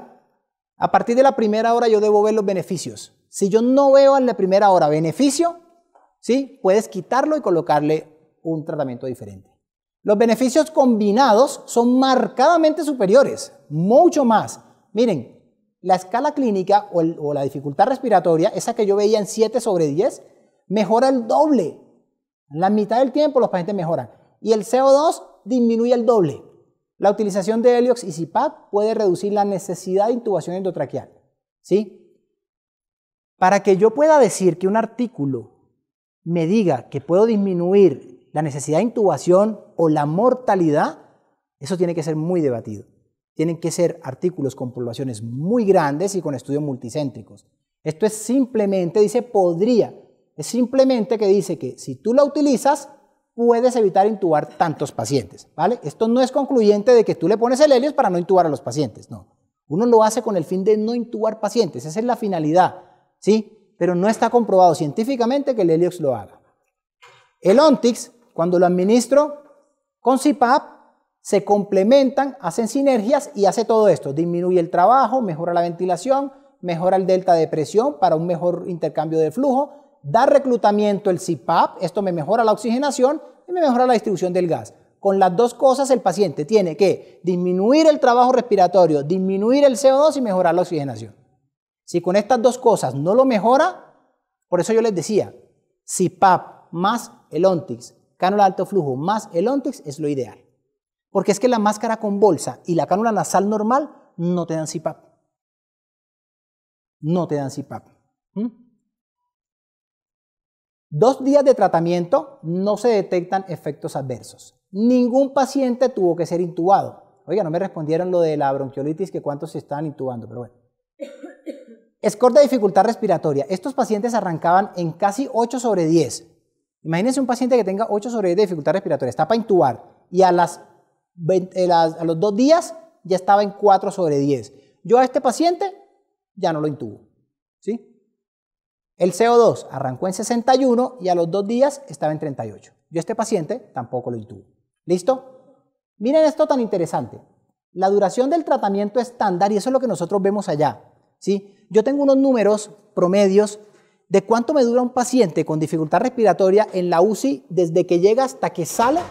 Speaker 1: A partir de la primera hora yo debo ver los beneficios. Si yo no veo en la primera hora beneficio, ¿sí? puedes quitarlo y colocarle un tratamiento diferente. Los beneficios combinados son marcadamente superiores, mucho más. Miren, la escala clínica o, la dificultad respiratoria, esa que yo veía en 7 sobre 10, mejora el doble. La mitad del tiempo los pacientes mejoran. Y el CO2 disminuye el doble. La utilización de Heliox y CPAP puede reducir la necesidad de intubación endotraqueal. ¿Sí? Para que yo pueda decir que un artículo me diga que puedo disminuir la necesidad de intubación o la mortalidad, eso tiene que ser muy debatido. Tienen que ser artículos con poblaciones muy grandes y con estudios multicéntricos. Esto es simplemente, dice, podría. Es simplemente que dice que si tú la utilizas, puedes evitar intubar tantos pacientes, ¿vale? Esto no es concluyente de que tú le pones el helios para no intubar a los pacientes, no. Uno lo hace con el fin de no intubar pacientes, esa es la finalidad. ¿sí? Pero no está comprobado científicamente que el Heliox lo haga. El Ontix, cuando lo administro con CPAP, se complementan, hacen sinergias y hace todo esto. Disminuye el trabajo, mejora la ventilación, mejora el delta de presión para un mejor intercambio de flujo, da reclutamiento el CPAP, esto me mejora la oxigenación y me mejora la distribución del gas. Con las dos cosas el paciente tiene que disminuir el trabajo respiratorio, disminuir el CO2 y mejorar la oxigenación. Si con estas dos cosas no lo mejora, por eso yo les decía, pap más el Ontix, cánula de alto flujo más el Ontix es lo ideal. Porque es que la máscara con bolsa y la cánula nasal normal no te dan CPAP. No te dan CPAP. ¿Mm? Dos días de tratamiento no se detectan efectos adversos. Ningún paciente tuvo que ser intubado. Oiga, no me respondieron lo de la bronquiolitis, que cuántos se están intubando, pero bueno. Score de dificultad respiratoria. Estos pacientes arrancaban en casi 8 sobre 10. Imagínense un paciente que tenga 8 sobre 10 de dificultad respiratoria, está para intubar y a, eh, los dos días ya estaba en 4 sobre 10. Yo a este paciente ya no lo intubo. ¿sí? El CO2 arrancó en 61 y a los dos días estaba en 38. Yo a este paciente tampoco lo intubo. ¿Listo? Miren esto tan interesante. La duración del tratamiento estándar, y eso es lo que nosotros vemos allá, yo tengo unos números promedios de cuánto me dura un paciente con dificultad respiratoria en la UCI desde que llega hasta que sale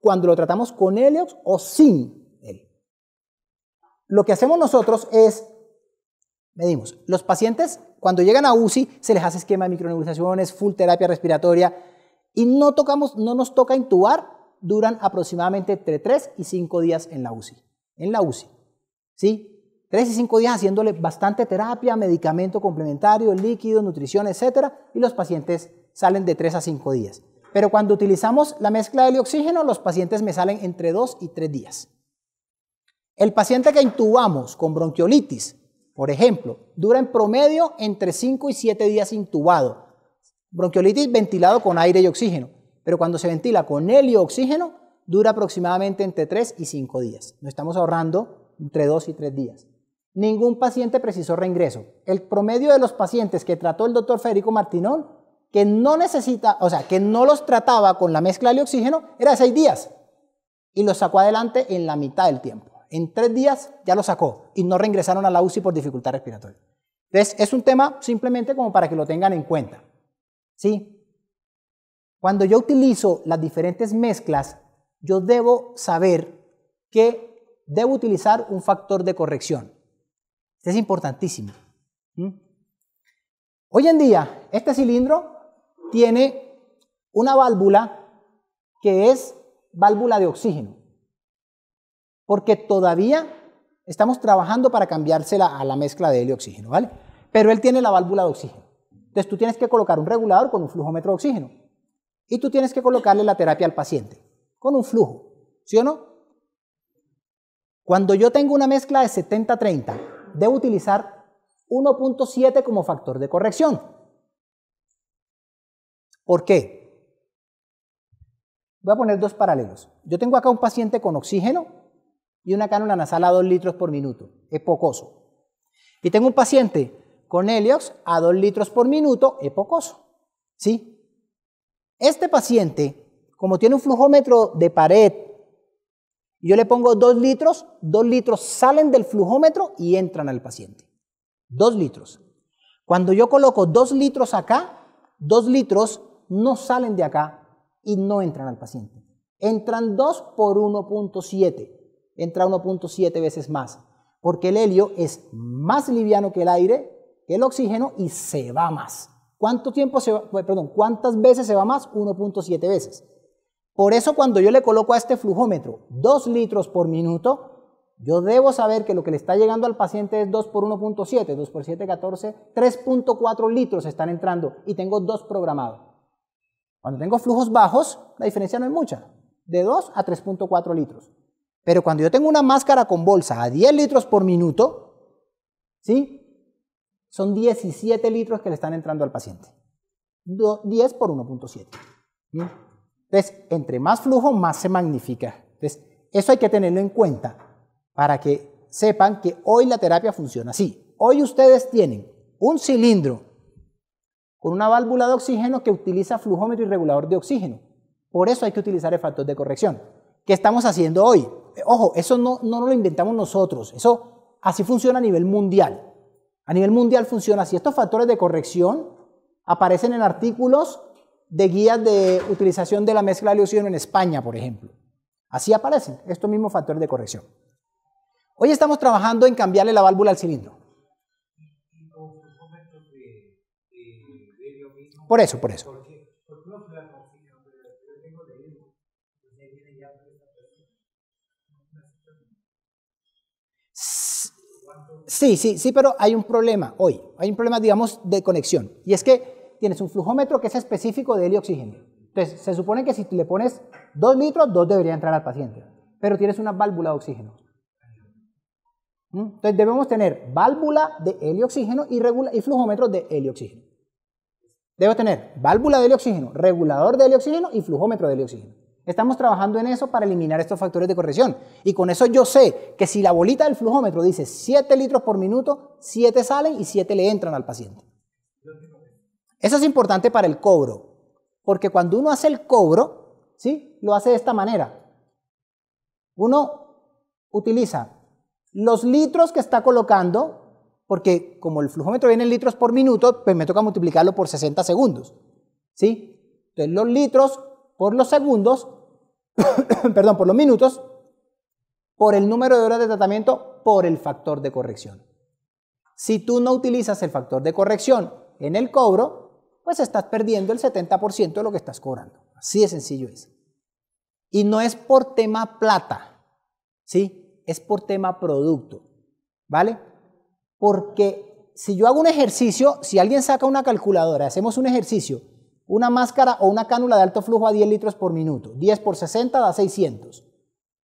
Speaker 1: cuando lo tratamos con Helios o sin él. Lo que hacemos nosotros es, medimos, los pacientes cuando llegan a UCI se les hace esquema de micronebulizaciones, full terapia respiratoria y no, no nos toca intubar, duran aproximadamente entre 3 y 5 días en la UCI. En la UCI. ¿Sí? Tres y cinco días haciéndole bastante terapia, medicamento complementario, líquido, nutrición, etcétera, Y los pacientes salen de 3 a 5 días. Pero cuando utilizamos la mezcla de oxígeno, los pacientes me salen entre 2 y tres días. El paciente que intubamos con bronquiolitis, por ejemplo, dura en promedio entre 5 y 7 días intubado. Bronquiolitis ventilado con aire y oxígeno, pero cuando se ventila con helio oxígeno, dura aproximadamente entre 3 y 5 días. Nos estamos ahorrando entre 2 y 3 días ningún paciente precisó reingreso. El promedio de los pacientes que trató el doctor Federico Martinón, que no necesita, o sea, que no los trataba con la mezcla de oxígeno, era de seis días. Y los sacó adelante en la mitad del tiempo. En tres días ya los sacó y no reingresaron a la UCI por dificultad respiratoria. Entonces, es un tema simplemente como para que lo tengan en cuenta. ¿Sí? Cuando yo utilizo las diferentes mezclas, yo debo saber que debo utilizar un factor de corrección es importantísimo. ¿Mm? Hoy en día, este cilindro tiene una válvula que es válvula de oxígeno, porque todavía estamos trabajando para cambiársela a la mezcla de helio oxígeno, ¿vale? Pero él tiene la válvula de oxígeno. Entonces tú tienes que colocar un regulador con un metro de oxígeno y tú tienes que colocarle la terapia al paciente con un flujo, ¿sí o no? Cuando yo tengo una mezcla de 70-30 debo utilizar 1.7 como factor de corrección. ¿Por qué? Voy a poner dos paralelos. Yo tengo acá un paciente con oxígeno y una cánula nasal a 2 litros por minuto. Es pocoso. Y tengo un paciente con heliox a 2 litros por minuto, es pocoso. ¿Sí? Este paciente, como tiene un flujómetro de pared yo le pongo dos litros, dos litros salen del flujómetro y entran al paciente. Dos litros. Cuando yo coloco dos litros acá, dos litros no salen de acá y no entran al paciente. Entran dos por 1.7. Entra 1.7 veces más. Porque el helio es más liviano que el aire, que el oxígeno y se va más. tiempo ¿cuántas veces se va más? 1.7 veces. Por eso cuando yo le coloco a este flujómetro 2 litros por minuto, yo debo saber que lo que le está llegando al paciente es 2 por 1.7, 2 por 7, 14, 3.4 litros están entrando y tengo 2 programados. Cuando tengo flujos bajos, la diferencia no es mucha, de 2 a 3.4 litros. Pero cuando yo tengo una máscara con bolsa a 10 litros por minuto, ¿sí? Son 17 litros que le están entrando al paciente. 10 por 1.7. Entonces, entre más flujo, más se magnifica. Entonces, eso hay que tenerlo en cuenta para que sepan que hoy la terapia funciona así. Hoy ustedes tienen un cilindro con una válvula de oxígeno que utiliza flujómetro y regulador de oxígeno. Por eso hay que utilizar el factor de corrección. ¿Qué estamos haciendo hoy? Eh, ojo, eso no, no lo inventamos nosotros. Eso así funciona a nivel mundial. A nivel mundial funciona así. Estos factores de corrección aparecen en artículos de guías de utilización de la mezcla de leucino en España, por ejemplo. Así aparecen estos mismos factores de corrección. Hoy estamos trabajando en cambiarle la válvula al cilindro.
Speaker 2: Por eso, por eso.
Speaker 1: Sí, sí, sí, pero hay un problema hoy. Hay un problema, digamos, de conexión. Y es que tienes un flujómetro que es específico de helio oxígeno. Entonces, se supone que si le pones 2 litros, 2 debería entrar al paciente, pero tienes una válvula de oxígeno. ¿Mm? Entonces, debemos tener válvula de helio y oxígeno y, y flujómetro de helio oxígeno. Debo tener válvula de helio oxígeno, regulador de helio oxígeno y flujómetro de helio oxígeno. Estamos trabajando en eso para eliminar estos factores de corrección. Y con eso yo sé que si la bolita del flujómetro dice 7 litros por minuto, 7 salen y 7 le entran al paciente. Eso es importante para el cobro, porque cuando uno hace el cobro, ¿sí? Lo hace de esta manera. Uno utiliza los litros que está colocando, porque como el flujómetro viene en litros por minuto, pues me toca multiplicarlo por 60 segundos, ¿sí? Entonces los litros por los segundos, perdón, por los minutos, por el número de horas de tratamiento, por el factor de corrección. Si tú no utilizas el factor de corrección en el cobro, pues estás perdiendo el 70% de lo que estás cobrando. Así de sencillo es. Y no es por tema plata, ¿sí? Es por tema producto, ¿vale? Porque si yo hago un ejercicio, si alguien saca una calculadora, hacemos un ejercicio, una máscara o una cánula de alto flujo a 10 litros por minuto, 10 por 60 da 600.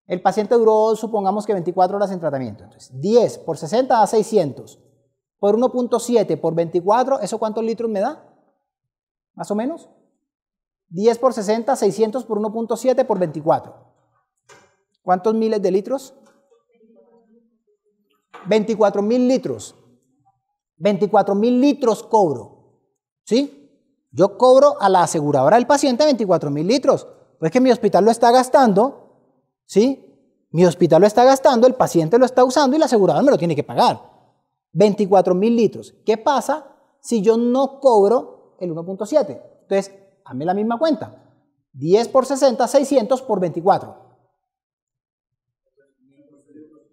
Speaker 1: El paciente duró, supongamos que 24 horas en tratamiento. Entonces, 10 por 60 da 600. Por 1.7 por 24, ¿eso cuántos litros me da? más o menos. 10 por 60, 600 por 1.7 por 24. ¿Cuántos miles de litros? 24 mil litros. 24 mil litros cobro. ¿Sí? Yo cobro a la aseguradora del paciente 24 mil litros. Pues que mi hospital lo está gastando. ¿Sí? Mi hospital lo está gastando, el paciente lo está usando y la aseguradora me lo tiene que pagar. 24 mil litros. ¿Qué pasa si yo no cobro el 1.7. Entonces, hazme la misma cuenta. 10 por 60, 600 por 24.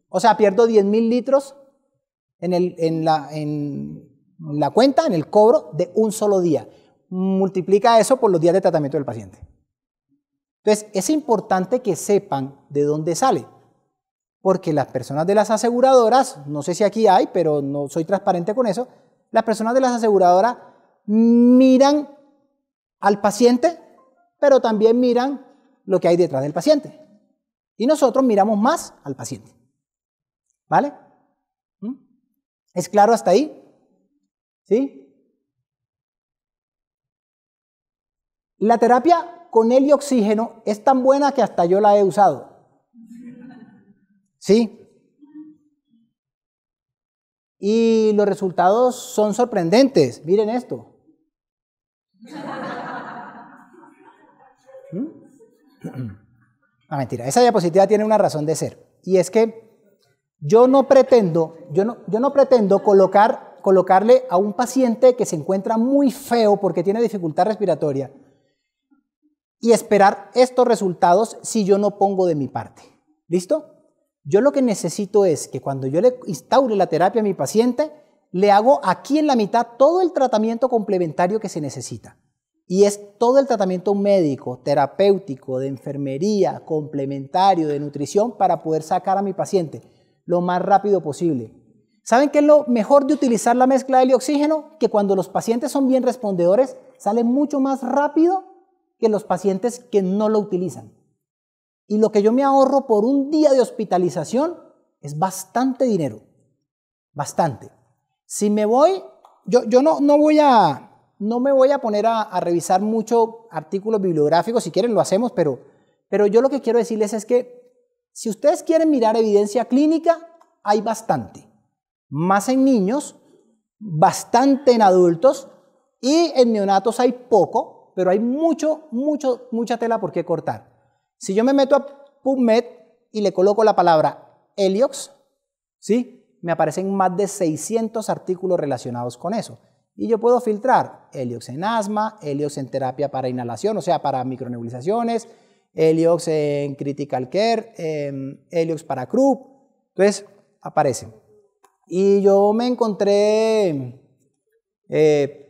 Speaker 1: O sea, pierdo 10.000 litros en, el, en, la, en la cuenta, en el cobro de un solo día. Multiplica eso por los días de tratamiento del paciente. Entonces, es importante que sepan de dónde sale, porque las personas de las aseguradoras, no sé si aquí hay, pero no soy transparente con eso, las personas de las aseguradoras miran al paciente, pero también miran lo que hay detrás del paciente. Y nosotros miramos más al paciente. ¿Vale? ¿Mm? ¿Es claro hasta ahí? ¿Sí? La terapia con helio oxígeno es tan buena que hasta yo la he usado. ¿Sí? Y los resultados son sorprendentes. Miren esto. A ah, mentira. Esa diapositiva tiene una razón de ser. Y es que yo no pretendo, yo no, pretendo colocar, colocarle a un paciente que se encuentra muy feo porque tiene dificultad respiratoria y esperar estos resultados si yo no pongo de mi parte. ¿Listo? Yo lo que necesito es que cuando yo le instaure la terapia a mi paciente, le hago aquí en la mitad todo el tratamiento complementario que se necesita. Y es todo el tratamiento médico, terapéutico, de enfermería, complementario, de nutrición, para poder sacar a mi paciente lo más rápido posible. ¿Saben qué es lo mejor de utilizar la mezcla de helio-oxígeno? Que cuando los pacientes son bien respondedores, sale mucho más rápido que los pacientes que no lo utilizan. Y lo que yo me ahorro por un día de hospitalización es bastante dinero. Bastante. Si me voy, yo, yo no, no, voy a, no me voy a poner a, revisar mucho artículos bibliográficos, si quieren lo hacemos, pero, pero yo lo que quiero decirles es que si ustedes quieren mirar evidencia clínica, hay bastante. Más en niños, bastante en adultos y en neonatos hay poco, pero hay mucho, mucho, mucha tela por qué cortar. Si yo me meto a PubMed y le coloco la palabra Heliox, ¿sí? me aparecen más de 600 artículos relacionados con eso. Y yo puedo filtrar Heliox en asma, Heliox en terapia para inhalación, o sea, para micronebulizaciones, Heliox en critical care, em, Heliox para croup Entonces, aparecen. Y yo me encontré, eh,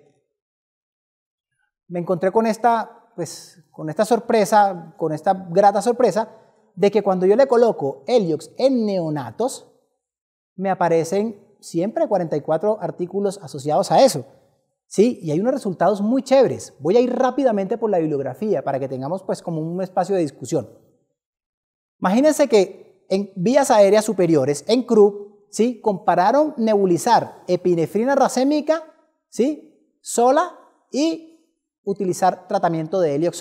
Speaker 1: me encontré con esta, pues, con esta sorpresa, con esta grata sorpresa, de que cuando yo le coloco Heliox en neonatos, me aparecen siempre 44 artículos asociados a eso. Sí, y hay unos resultados muy chéveres. Voy a ir rápidamente por la bibliografía para que tengamos pues, como un espacio de discusión. Imagínense que en vías aéreas superiores, en CRU, ¿sí? compararon nebulizar epinefrina racémica ¿sí? sola y utilizar tratamiento de helio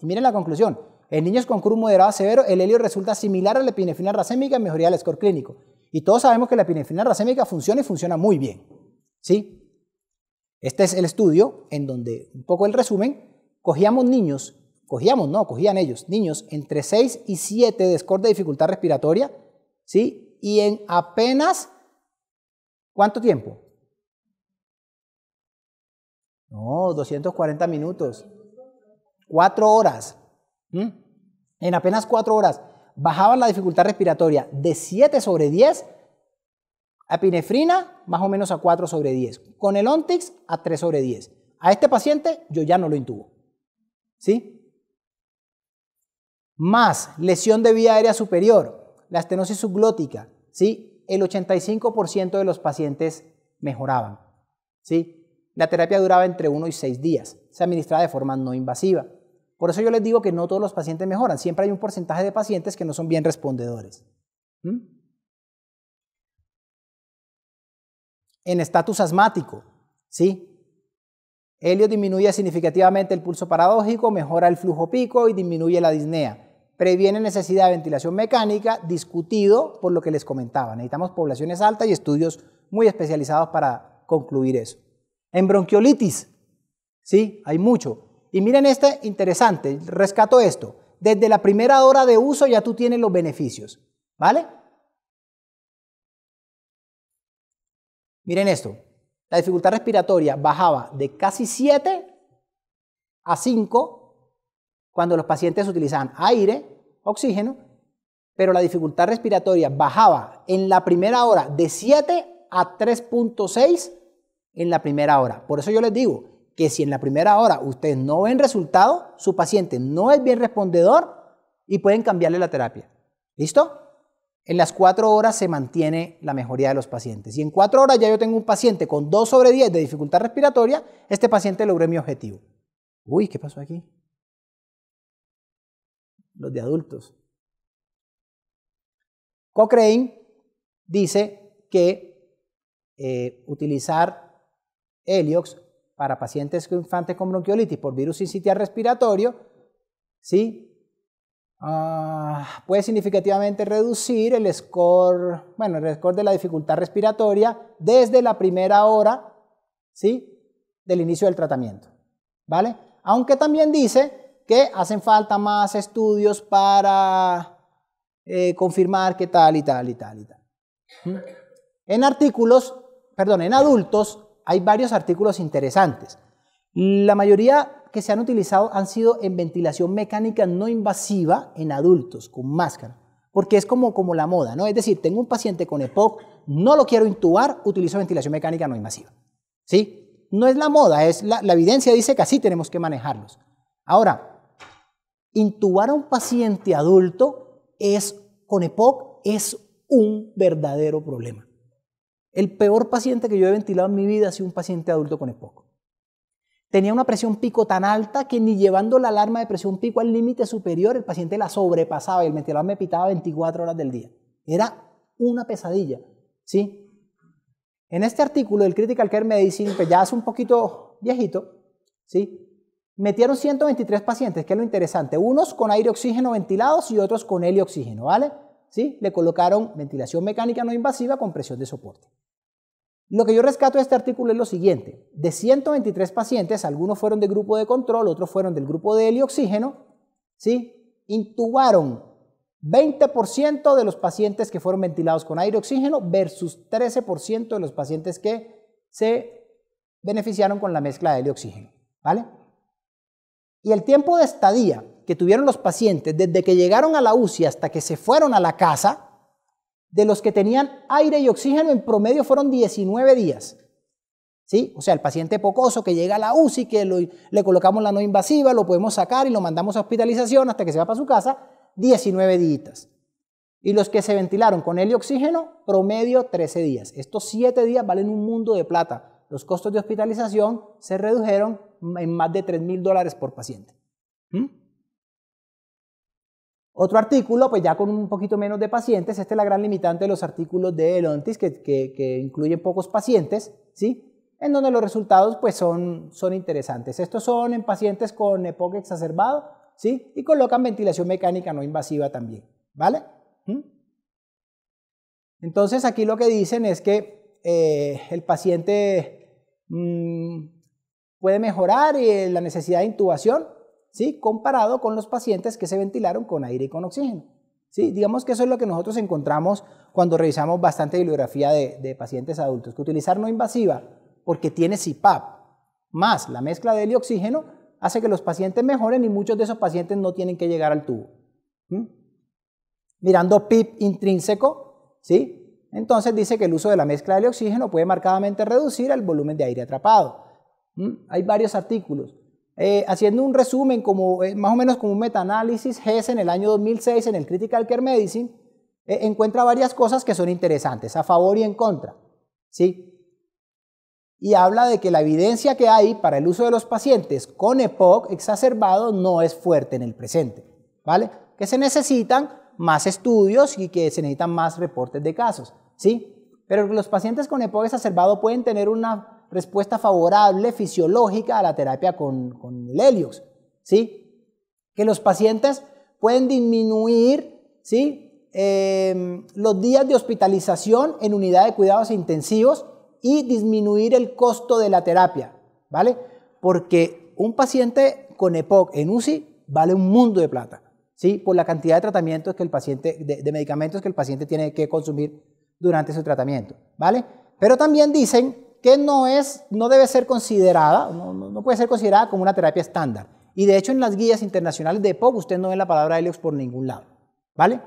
Speaker 1: Y miren la conclusión. En niños con CRU moderado a severo, el helio resulta similar a la epinefrina racémica en mejoría del score clínico. Y todos sabemos que la epinefrina racémica funciona y funciona muy bien. ¿sí? Este es el estudio en donde, un poco el resumen, cogíamos niños, cogíamos, no, cogían ellos, niños entre 6 y 7 de score de dificultad respiratoria, ¿sí? Y en apenas, ¿cuánto tiempo? No, 240 minutos. Cuatro horas. En apenas cuatro horas bajaban la dificultad respiratoria de 7 sobre 10 a más o menos a 4 sobre 10. Con el Ontix a 3 sobre 10. A este paciente yo ya no lo intuvo, ¿Sí? Más lesión de vía aérea superior, la estenosis subglótica, El 85% de los pacientes mejoraban, ¿sí? La terapia duraba entre 1 y 6 días. Se administraba de forma no invasiva. Por eso yo les digo que no todos los pacientes mejoran. Siempre hay un porcentaje de pacientes que no son bien respondedores. ¿Mm? En estatus asmático, ¿sí? Helio disminuye significativamente el pulso paradójico, mejora el flujo pico y disminuye la disnea. Previene necesidad de ventilación mecánica, discutido por lo que les comentaba. Necesitamos poblaciones altas y estudios muy especializados para concluir eso. En bronquiolitis, sí, hay mucho. Y miren este interesante, rescato esto. Desde la primera hora de uso ya tú tienes los beneficios, ¿vale? Miren esto, la dificultad respiratoria bajaba de casi 7 a 5 cuando los pacientes utilizaban aire, oxígeno, pero la dificultad respiratoria bajaba en la primera hora de 7 a 3.6 en la primera hora. Por eso yo les digo, que si en la primera hora ustedes no ven resultado, su paciente no es bien respondedor y pueden cambiarle la terapia. ¿Listo? En las cuatro horas se mantiene la mejoría de los pacientes. Y en cuatro horas ya yo tengo un paciente con 2 sobre 10 de dificultad respiratoria, este paciente logré mi objetivo. Uy, ¿qué pasó aquí? Los de adultos. Cochrane dice que eh, utilizar Heliox para pacientes infantes con bronquiolitis por virus sincitial respiratorio, ¿sí? Ah, puede significativamente reducir el score, bueno, el score de la dificultad respiratoria desde la primera hora, ¿sí? Del inicio del tratamiento, ¿vale? Aunque también dice que hacen falta más estudios para eh, confirmar que tal y tal y tal y tal. ¿Mm? En artículos, perdón, en adultos hay varios artículos interesantes. La mayoría que se han utilizado han sido en ventilación mecánica no invasiva en adultos con máscara, porque es como, como la moda, ¿no? Es decir, tengo un paciente con EPOC, no lo quiero intubar, utilizo ventilación mecánica no invasiva. ¿Sí? No es la moda, es la, evidencia dice que así tenemos que manejarlos. Ahora, intubar a un paciente adulto es con EPOC es un verdadero problema. El peor paciente que yo he ventilado en mi vida ha sido un paciente adulto con EPOC. Tenía una presión pico tan alta que ni llevando la alarma de presión pico al límite superior, el paciente la sobrepasaba y el ventilador me pitaba 24 horas del día. Era una pesadilla, ¿sí? En este artículo del Critical Care Medicine, que pues ya hace un poquito viejito, ¿sí? Metieron 123 pacientes, que es lo interesante, unos con aire oxígeno ventilados y otros con helio oxígeno, ¿vale? ¿Sí? Le colocaron ventilación mecánica no invasiva con presión de soporte. Lo que yo rescato de este artículo es lo siguiente. De 123 pacientes, algunos fueron del grupo de control, otros fueron del grupo de helioxígeno, ¿sí? intubaron 20% de los pacientes que fueron ventilados con aire oxígeno versus 13% de los pacientes que se beneficiaron con la mezcla de helioxígeno. ¿Vale? Y el tiempo de estadía que tuvieron los pacientes desde que llegaron a la UCI hasta que se fueron a la casa, de los que tenían aire y oxígeno en promedio fueron 19 días. ¿Sí? O sea, el paciente pocoso que llega a la UCI, que le colocamos la no invasiva, lo podemos sacar y lo mandamos a hospitalización hasta que se va para su casa, 19 días. Y los que se ventilaron con helio oxígeno, promedio 13 días. Estos 7 días valen un mundo de plata. Los costos de hospitalización se redujeron en más de 3 mil dólares por paciente. ¿Mm? Otro artículo, pues ya con un poquito menos de pacientes, esta es la gran limitante de los artículos de Elontis, que, incluyen pocos pacientes, ¿sí? En donde los resultados pues son, interesantes. Estos son en pacientes con EPOC exacerbado, ¿sí? Y colocan ventilación mecánica no invasiva también, ¿vale? ¿Mm? Entonces aquí lo que dicen es que eh, el paciente mm, puede mejorar eh, la necesidad de intubación, comparado con los pacientes que se ventilaron con aire y con oxígeno. Digamos que eso es lo que nosotros encontramos cuando revisamos bastante bibliografía de, pacientes adultos, que utilizar no invasiva, porque tiene CPAP, más la mezcla de helio oxígeno, hace que los pacientes mejoren y muchos de esos pacientes no tienen que llegar al tubo. Mirando PIP intrínseco, Entonces dice que el uso de la mezcla de oxígeno puede marcadamente reducir el volumen de aire atrapado. Hay varios artículos. Eh, haciendo un resumen, como, eh, más o menos como un metaanálisis, Hess en el año 2006 en el Critical Care Medicine eh, encuentra varias cosas que son interesantes, a favor y en contra. ¿sí? Y habla de que la evidencia que hay para el uso de los pacientes con EPOC exacerbado no es fuerte en el presente, ¿vale? Que se necesitan más estudios y que se necesitan más reportes de casos, ¿sí? Pero los pacientes con EPOC exacerbado pueden tener una respuesta favorable fisiológica a la terapia con, el Helios, ¿sí? Que los pacientes pueden disminuir, ¿sí? Em, los días de hospitalización en unidad de cuidados intensivos y disminuir el costo de la terapia, ¿vale? Porque un paciente con EPOC en UCI vale un mundo de plata, ¿sí? Por la cantidad de tratamientos que el paciente, de medicamentos que el paciente tiene que consumir durante su tratamiento, ¿vale? Pero también dicen que no, es, no debe ser considerada, no, puede ser considerada como una terapia estándar. Y de hecho en las guías internacionales de POP usted no ve la palabra Helios por ningún lado, ¿vale?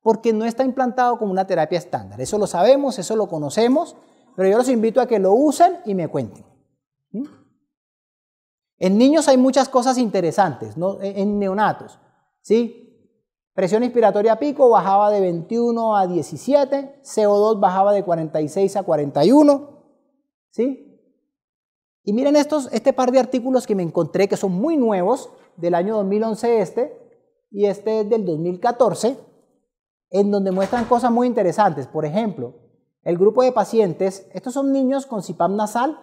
Speaker 1: Porque no está implantado como una terapia estándar. Eso lo sabemos, eso lo conocemos, pero yo los invito a que lo usen y me cuenten. En niños hay muchas cosas interesantes, en neonatos. ¿sí? Presión inspiratoria pico bajaba de 21 a 17, CO2 bajaba de 46 a 41, ¿Sí? Y miren estos, este par de artículos que me encontré que son muy nuevos, del año 2011 este, y este del 2014, en donde muestran cosas muy interesantes. Por ejemplo, el grupo de pacientes, estos son niños con CIPAM nasal,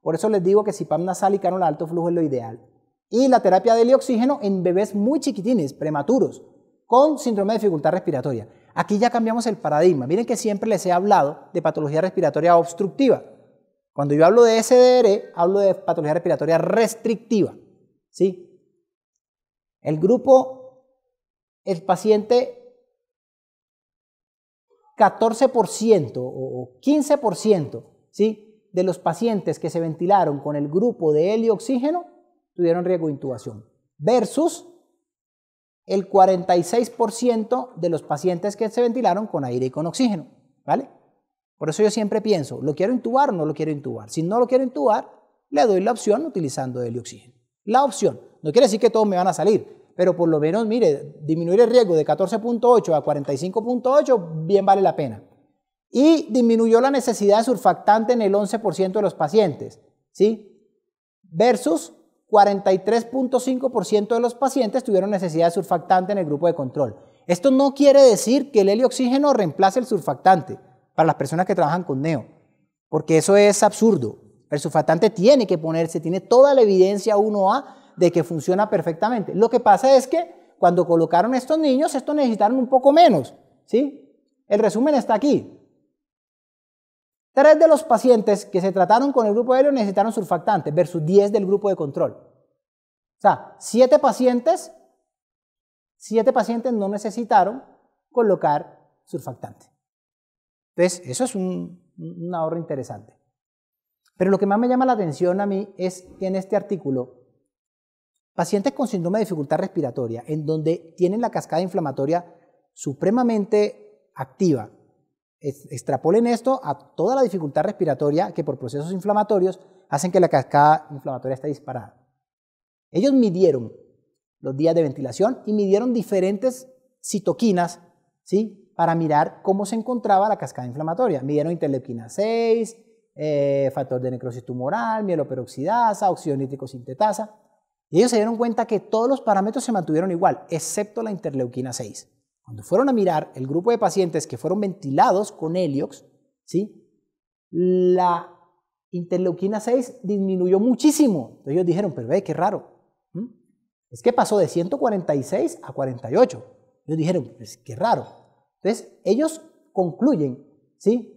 Speaker 1: por eso les digo que CIPAM nasal y cánula alto flujo es lo ideal. Y la terapia de oxígeno en bebés muy chiquitines, prematuros, con síndrome de dificultad respiratoria. Aquí ya cambiamos el paradigma. Miren que siempre les he hablado de patología respiratoria obstructiva cuando yo hablo de SDR, hablo de patología respiratoria restrictiva. ¿sí? El grupo, el paciente, 14% o 15% ¿sí? de los pacientes que se ventilaron con el grupo de helio oxígeno tuvieron riesgo de intubación, versus el 46% de los pacientes que se ventilaron con aire y con oxígeno. ¿Vale? Por eso yo siempre pienso, ¿lo quiero intubar o no lo quiero intubar? Si no lo quiero intubar, le doy la opción utilizando oxígeno. La opción. No quiere decir que todos me van a salir, pero por lo menos, mire, disminuir el riesgo de 14.8 a 45.8 bien vale la pena. Y disminuyó la necesidad de surfactante en el 11% de los pacientes, ¿sí? Versus 43.5% de los pacientes tuvieron necesidad de surfactante en el grupo de control. Esto no quiere decir que el oxígeno reemplace el surfactante para las personas que trabajan con Neo, porque eso es absurdo. El surfactante tiene que ponerse, tiene toda la evidencia 1A de que funciona perfectamente. Lo que pasa es que cuando colocaron estos niños, estos necesitaron un poco menos, ¿sí? El resumen está aquí. Tres de los pacientes que se trataron con el grupo aéreo necesitaron surfactante versus 10 del grupo de control. O sea, siete pacientes, siete pacientes no necesitaron colocar surfactante. Entonces, eso es un, un ahorro interesante. Pero lo que más me llama la atención a mí es que en este artículo pacientes con síndrome de dificultad respiratoria, en donde tienen la cascada inflamatoria supremamente activa. Extrapolen esto a toda la dificultad respiratoria que por procesos inflamatorios hacen que la cascada inflamatoria esté disparada. Ellos midieron los días de ventilación y midieron diferentes citoquinas, ¿sí? para mirar cómo se encontraba la cascada inflamatoria. Midieron interleuquina 6, eh, factor de necrosis tumoral, mieloperoxidasa, óxido nítrico sintetasa. Y ellos se dieron cuenta que todos los parámetros se mantuvieron igual, excepto la interleuquina 6. Cuando fueron a mirar el grupo de pacientes que fueron ventilados con Heliox, ¿sí? la interleuquina 6 disminuyó muchísimo. Entonces ellos dijeron, pero ve, qué raro. ¿Mm? Es que pasó de 146 a 48. Ellos dijeron, pues qué raro. Entonces, ellos concluyen, ¿sí?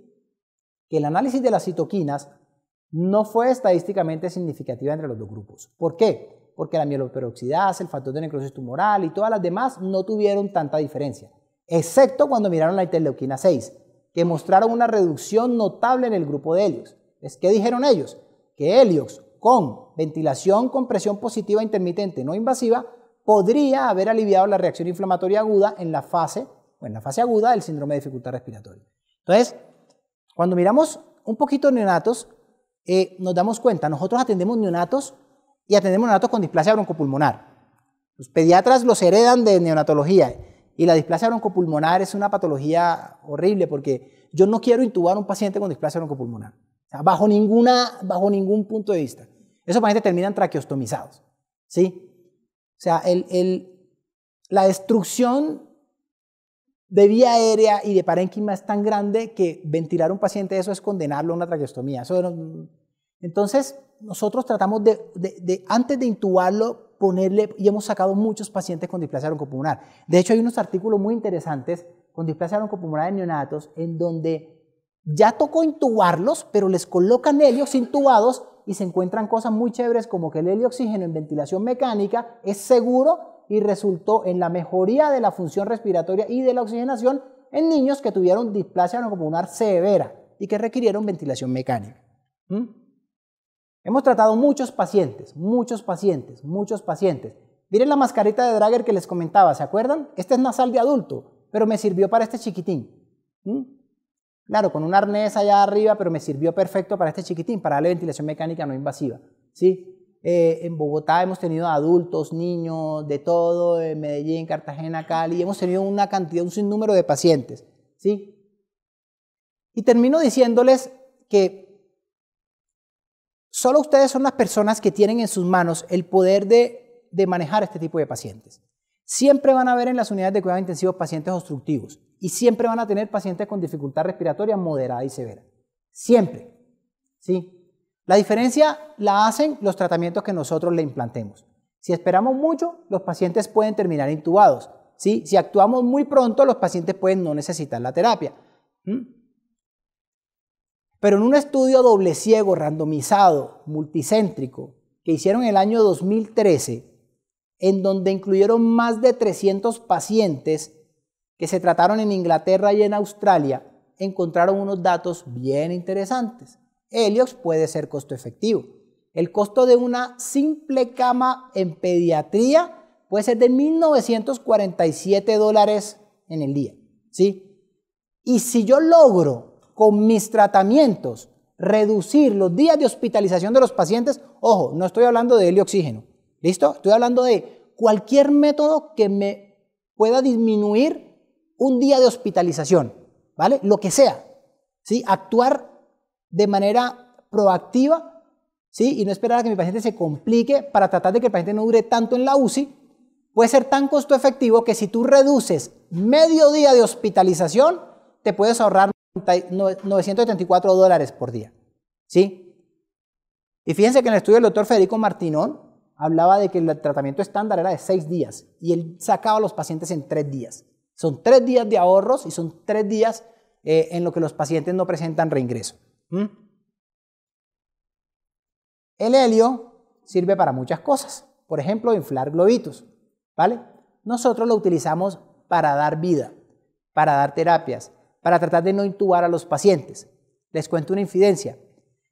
Speaker 1: Que el análisis de las citoquinas no fue estadísticamente significativa entre los dos grupos. ¿Por qué? Porque la mieloperoxidasa, el factor de necrosis tumoral y todas las demás no tuvieron tanta diferencia, excepto cuando miraron la interleuquina 6, que mostraron una reducción notable en el grupo de helios. ¿Es ¿Qué dijeron ellos? Que helios con ventilación con presión positiva intermitente no invasiva podría haber aliviado la reacción inflamatoria aguda en la fase en la fase aguda, el síndrome de dificultad respiratoria. Entonces, cuando miramos un poquito neonatos, eh, nos damos cuenta, nosotros atendemos neonatos y atendemos neonatos con displasia broncopulmonar. Los pediatras los heredan de neonatología y la displasia broncopulmonar es una patología horrible porque yo no quiero intubar a un paciente con displasia broncopulmonar, o bajo, ninguna, bajo ningún punto de vista. Esos pacientes terminan traqueostomizados, ¿sí? O sea, la destrucción de vía aérea y de parénquima es tan grande que ventilar un paciente eso es condenarlo a una traqueostomía. entonces, nosotros tratamos de, antes de intubarlo, ponerle, y hemos sacado muchos pacientes con displasia broncopulmonar. De hecho, hay unos artículos muy interesantes con displasia broncopulmonar en neonatos en donde ya tocó intubarlos, pero les colocan helios intubados y se encuentran cosas muy chéveres como que el helio oxígeno en ventilación mecánica es seguro y resultó en la mejoría de la función respiratoria y de la oxigenación en niños que tuvieron displasia pulmonar severa y que requirieron ventilación mecánica. ¿Mm? Hemos tratado muchos pacientes, muchos pacientes, muchos pacientes. Miren la mascarita de Drager que les comentaba, ¿se acuerdan? Este es nasal de adulto, pero me sirvió para este chiquitín. ¿Mm? Claro, con un arnés allá arriba, pero me sirvió perfecto para este chiquitín, para darle ventilación mecánica no invasiva. ¿sí? Eh, en Bogotá hemos tenido adultos, niños, de todo, en Medellín, Cartagena, Cali, hemos tenido una cantidad, un sinnúmero de pacientes. ¿sí? Y termino diciéndoles que solo ustedes son las personas que tienen en sus manos el poder de, de manejar este tipo de pacientes. Siempre van a haber en las unidades de cuidado intensivos pacientes obstructivos y siempre van a tener pacientes con dificultad respiratoria moderada y severa. Siempre. ¿Sí? La diferencia la hacen los tratamientos que nosotros le implantemos. Si esperamos mucho, los pacientes pueden terminar intubados. Si actuamos muy pronto, los pacientes pueden no necesitar la terapia. ¿Mm? Pero en un estudio doble ciego, randomizado, multicéntrico, que hicieron en el año 2013, en donde incluyeron más de 300 pacientes que se trataron en Inglaterra y en Australia, encontraron unos datos bien interesantes. Helios puede ser costo efectivo. El costo de una simple cama en pediatría puede ser de 1.947 dólares en el día. ¿sí? Y si yo logro con mis tratamientos reducir los días de hospitalización de los pacientes, ojo, no estoy hablando de helioxígeno, ¿listo? Estoy hablando de cualquier método que me pueda disminuir un día de hospitalización, ¿vale? Lo que sea, ¿sí? Actuar de manera proactiva, ¿sí? Y no esperar a que mi paciente se complique para tratar de que el paciente no dure tanto en la UCI, puede ser tan costo efectivo que si tú reduces medio día de hospitalización, te puedes ahorrar 974 dólares por día, ¿sí? Y fíjense que en el estudio del doctor Federico Martinón hablaba de que el tratamiento estándar era de seis días y él sacaba a los pacientes en tres días. Son tres días de ahorros y son tres días eh, en lo que los pacientes no presentan reingreso. ¿Mm? El helio sirve para muchas cosas, por ejemplo, inflar globitos, ¿vale? Nosotros lo utilizamos para dar vida, para dar terapias, para tratar de no intubar a los pacientes. Les cuento una infidencia.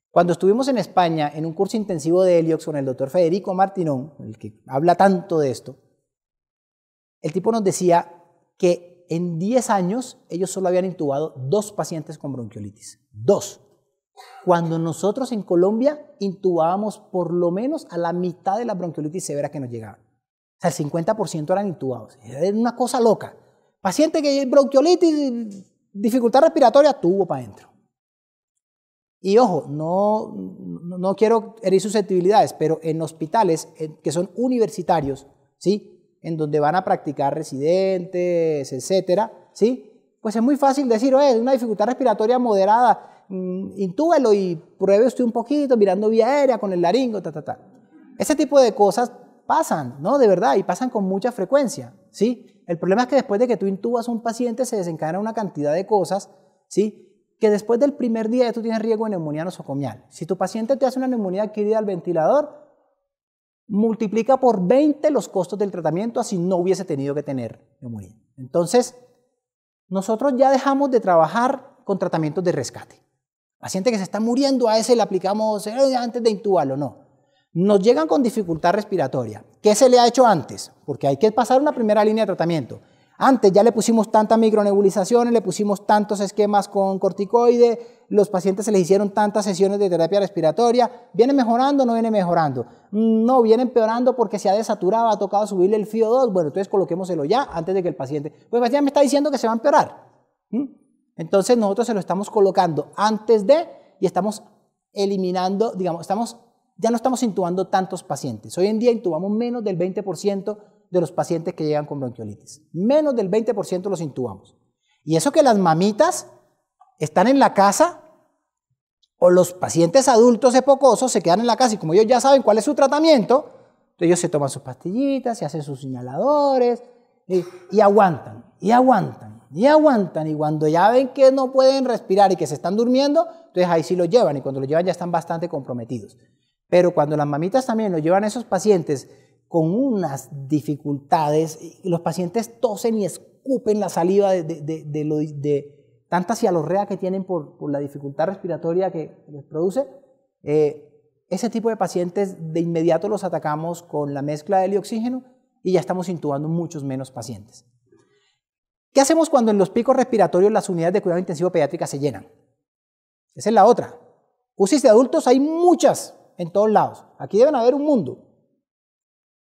Speaker 1: Cuando estuvimos en España en un curso intensivo de Heliox con el doctor Federico Martinón, el que habla tanto de esto, el tipo nos decía que en 10 años ellos solo habían intubado dos pacientes con bronquiolitis. Dos. Cuando nosotros en Colombia intubábamos por lo menos a la mitad de la bronquiolitis severa que nos llegaban. O sea, el 50% eran intubados. Era una cosa loca. Paciente que bronquiolitis, dificultad respiratoria, tuvo para adentro. Y ojo, no, no quiero herir susceptibilidades, pero en hospitales eh, que son universitarios, ¿sí? En donde van a practicar residentes, etcétera, ¿sí? Pues es muy fácil decir, oye, una dificultad respiratoria moderada, Mm, intúbelo y pruebe usted un poquito mirando vía aérea con el laringo, ta, ta, ta. Ese tipo de cosas pasan, ¿no? De verdad, y pasan con mucha frecuencia, ¿sí? El problema es que después de que tú intubas a un paciente se desencadena una cantidad de cosas, ¿sí? Que después del primer día ya tú tienes riesgo de neumonía nosocomial. Si tu paciente te hace una neumonía adquirida al ventilador, multiplica por 20 los costos del tratamiento así no hubiese tenido que tener neumonía. Entonces, nosotros ya dejamos de trabajar con tratamientos de rescate. Paciente que se está muriendo, a ese le aplicamos eh, antes de intubarlo, no. Nos llegan con dificultad respiratoria. ¿Qué se le ha hecho antes? Porque hay que pasar una primera línea de tratamiento. Antes ya le pusimos tantas micronebulizaciones, le pusimos tantos esquemas con corticoide, los pacientes se les hicieron tantas sesiones de terapia respiratoria, ¿viene mejorando o no viene mejorando? Mm, no, viene empeorando porque se ha desaturado, ha tocado subirle el FIO2, bueno, entonces coloquémoselo ya antes de que el paciente, pues ya me está diciendo que se va a empeorar. ¿Mm? Entonces nosotros se lo estamos colocando antes de y estamos eliminando, digamos, estamos, ya no estamos intubando tantos pacientes. Hoy en día intubamos menos del 20% de los pacientes que llegan con bronquiolitis. Menos del 20% los intubamos. Y eso que las mamitas están en la casa o los pacientes adultos epocosos se quedan en la casa y como ellos ya saben cuál es su tratamiento, ellos se toman sus pastillitas, se hacen sus inhaladores y, y aguantan, y aguantan ni aguantan. Y cuando ya ven que no pueden respirar y que se están durmiendo, entonces ahí sí lo llevan. Y cuando lo llevan ya están bastante comprometidos. Pero cuando las mamitas también lo llevan a esos pacientes con unas dificultades, los pacientes tosen y escupen la saliva de, de, de, tanta cialorrea que tienen por, la dificultad respiratoria que les produce, eh, ese tipo de pacientes de inmediato los atacamos con la mezcla de oxígeno y ya estamos intubando muchos menos pacientes. ¿Qué hacemos cuando en los picos respiratorios las unidades de cuidado intensivo pediátrica se llenan? Esa es la otra. UCIs de adultos hay muchas en todos lados. Aquí deben haber un mundo.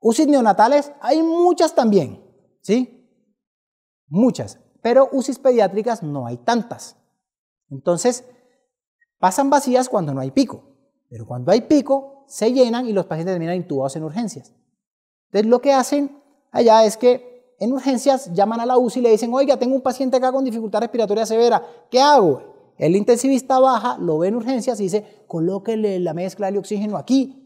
Speaker 1: Usis neonatales hay muchas también, ¿sí? Muchas. Pero UCIs pediátricas no hay tantas. Entonces, pasan vacías cuando no hay pico. Pero cuando hay pico, se llenan y los pacientes terminan intubados en urgencias. Entonces, lo que hacen allá es que en urgencias llaman a la UCI y le dicen, oiga, tengo un paciente acá con dificultad respiratoria severa, ¿qué hago? El intensivista baja, lo ve en urgencias y dice, colóquele la mezcla de oxígeno aquí.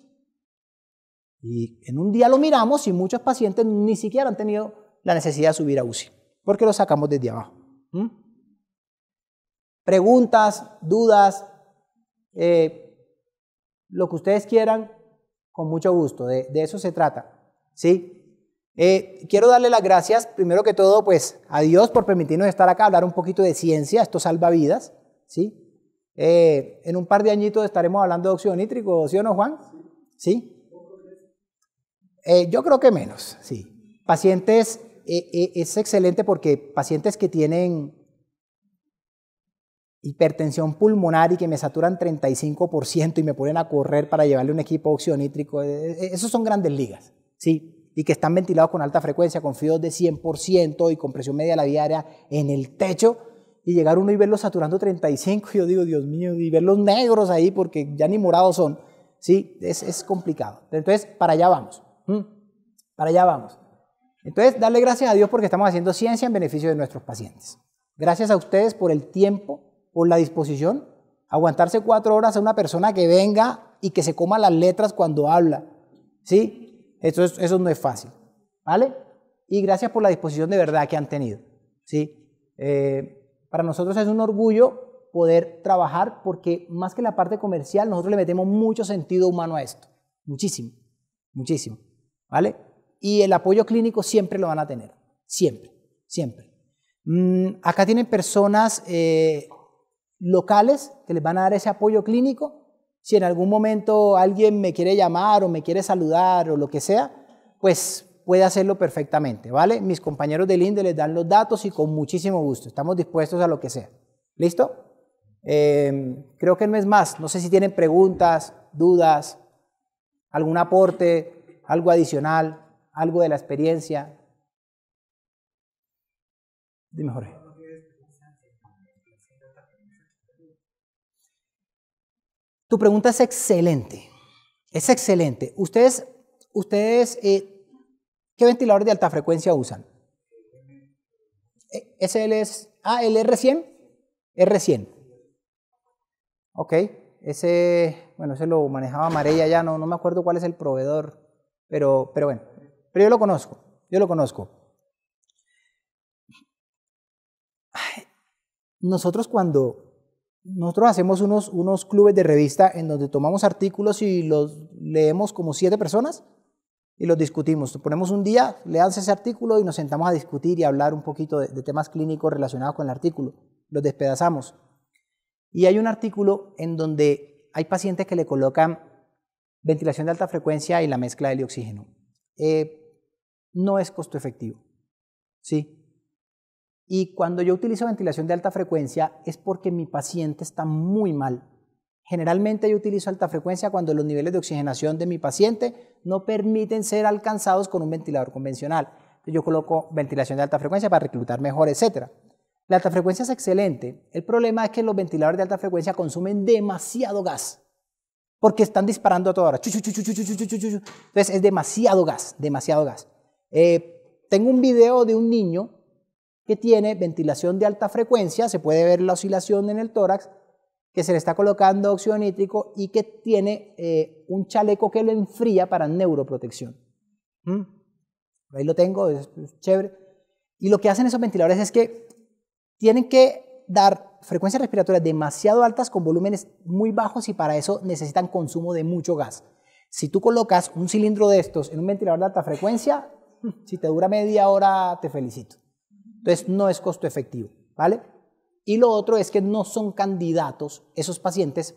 Speaker 1: Y en un día lo miramos y muchos pacientes ni siquiera han tenido la necesidad de subir a UCI, porque lo sacamos desde abajo. Preguntas, dudas, eh, lo que ustedes quieran, con mucho gusto, de, de eso se trata. ¿sí? Eh, quiero darle las gracias, primero que todo, pues a Dios por permitirnos estar acá, hablar un poquito de ciencia, esto salva vidas, ¿sí? Eh, en un par de añitos estaremos hablando de óxido nítrico, ¿sí o no, Juan? ¿Sí? Eh, yo creo que menos, sí. Pacientes, es excelente porque pacientes que tienen hipertensión pulmonar y que me saturan 35% y me ponen a correr para llevarle un equipo óxido nítrico, esos son grandes ligas, ¿sí? y que están ventilados con alta frecuencia, con FIO de 100% y con presión media diaria en el techo, y llegar uno y verlos saturando 35, yo digo, Dios mío, y verlos negros ahí porque ya ni morados son, ¿sí? Es, complicado. Entonces, para allá vamos, para allá vamos. Entonces, darle gracias a Dios porque estamos haciendo ciencia en beneficio de nuestros pacientes. Gracias a ustedes por el tiempo, por la disposición. Aguantarse cuatro horas a una persona que venga y que se coma las letras cuando habla, ¿sí? Eso, no es fácil, ¿vale? Y gracias por la disposición de verdad que han tenido, ¿sí? Eh, para nosotros es un orgullo poder trabajar porque más que la parte comercial, nosotros le metemos mucho sentido humano a esto, muchísimo, muchísimo, ¿vale? Y el apoyo clínico siempre lo van a tener, siempre, siempre. Mm, acá tienen personas eh, locales que les van a dar ese apoyo clínico si en algún momento alguien me quiere llamar o me quiere saludar o lo que sea, pues puede hacerlo perfectamente, ¿vale? Mis compañeros del INDE les dan los datos y con muchísimo gusto. Estamos dispuestos a lo que sea. ¿Listo? Em, creo que no es más. No sé si tienen preguntas, dudas, algún aporte, algo adicional, algo de la experiencia. Dime, Jorge. Tu pregunta es excelente. Es excelente. Ustedes, ustedes eh, ¿qué ventilador de alta frecuencia usan? Eh, ¿Ese es, ah, el R100? R100. Ok. Ese, bueno, ese lo manejaba Marella ya, no, no me acuerdo cuál es el proveedor, pero, pero bueno. Pero yo lo conozco, yo lo conozco. Nosotros cuando nosotros hacemos unos, clubes de revista en donde tomamos artículos y los leemos como siete personas y los discutimos. Ponemos un día, le damos ese artículo y nos sentamos a discutir y hablar un poquito de, temas clínicos relacionados con el artículo. Los despedazamos. Y hay un artículo en donde hay pacientes que le colocan ventilación de alta frecuencia y la mezcla de oxígeno. Eh, no es costo efectivo. Sí, y cuando yo utilizo ventilación de alta frecuencia es porque mi paciente está muy mal. Generalmente yo utilizo alta frecuencia cuando los niveles de oxigenación de mi paciente no permiten ser alcanzados con un ventilador convencional. Yo coloco ventilación de alta frecuencia para reclutar mejor, etc. La alta frecuencia es excelente. El problema es que los ventiladores de alta frecuencia consumen demasiado gas porque están disparando a toda hora. Entonces es demasiado gas, demasiado gas. Eh, tengo un video de un niño que tiene ventilación de alta frecuencia, se puede ver la oscilación en el tórax, que se le está colocando óxido nítrico y que tiene eh, un chaleco que lo enfría para neuroprotección. ¿Mm? Ahí lo tengo, es chévere. Y lo que hacen esos ventiladores es que tienen que dar frecuencias respiratorias demasiado altas con volúmenes muy bajos y para eso necesitan consumo de mucho gas. Si tú colocas un cilindro de estos en un ventilador de alta frecuencia, si te dura media hora, te felicito. Entonces no es costo efectivo, ¿vale? Y lo otro es que no son candidatos esos pacientes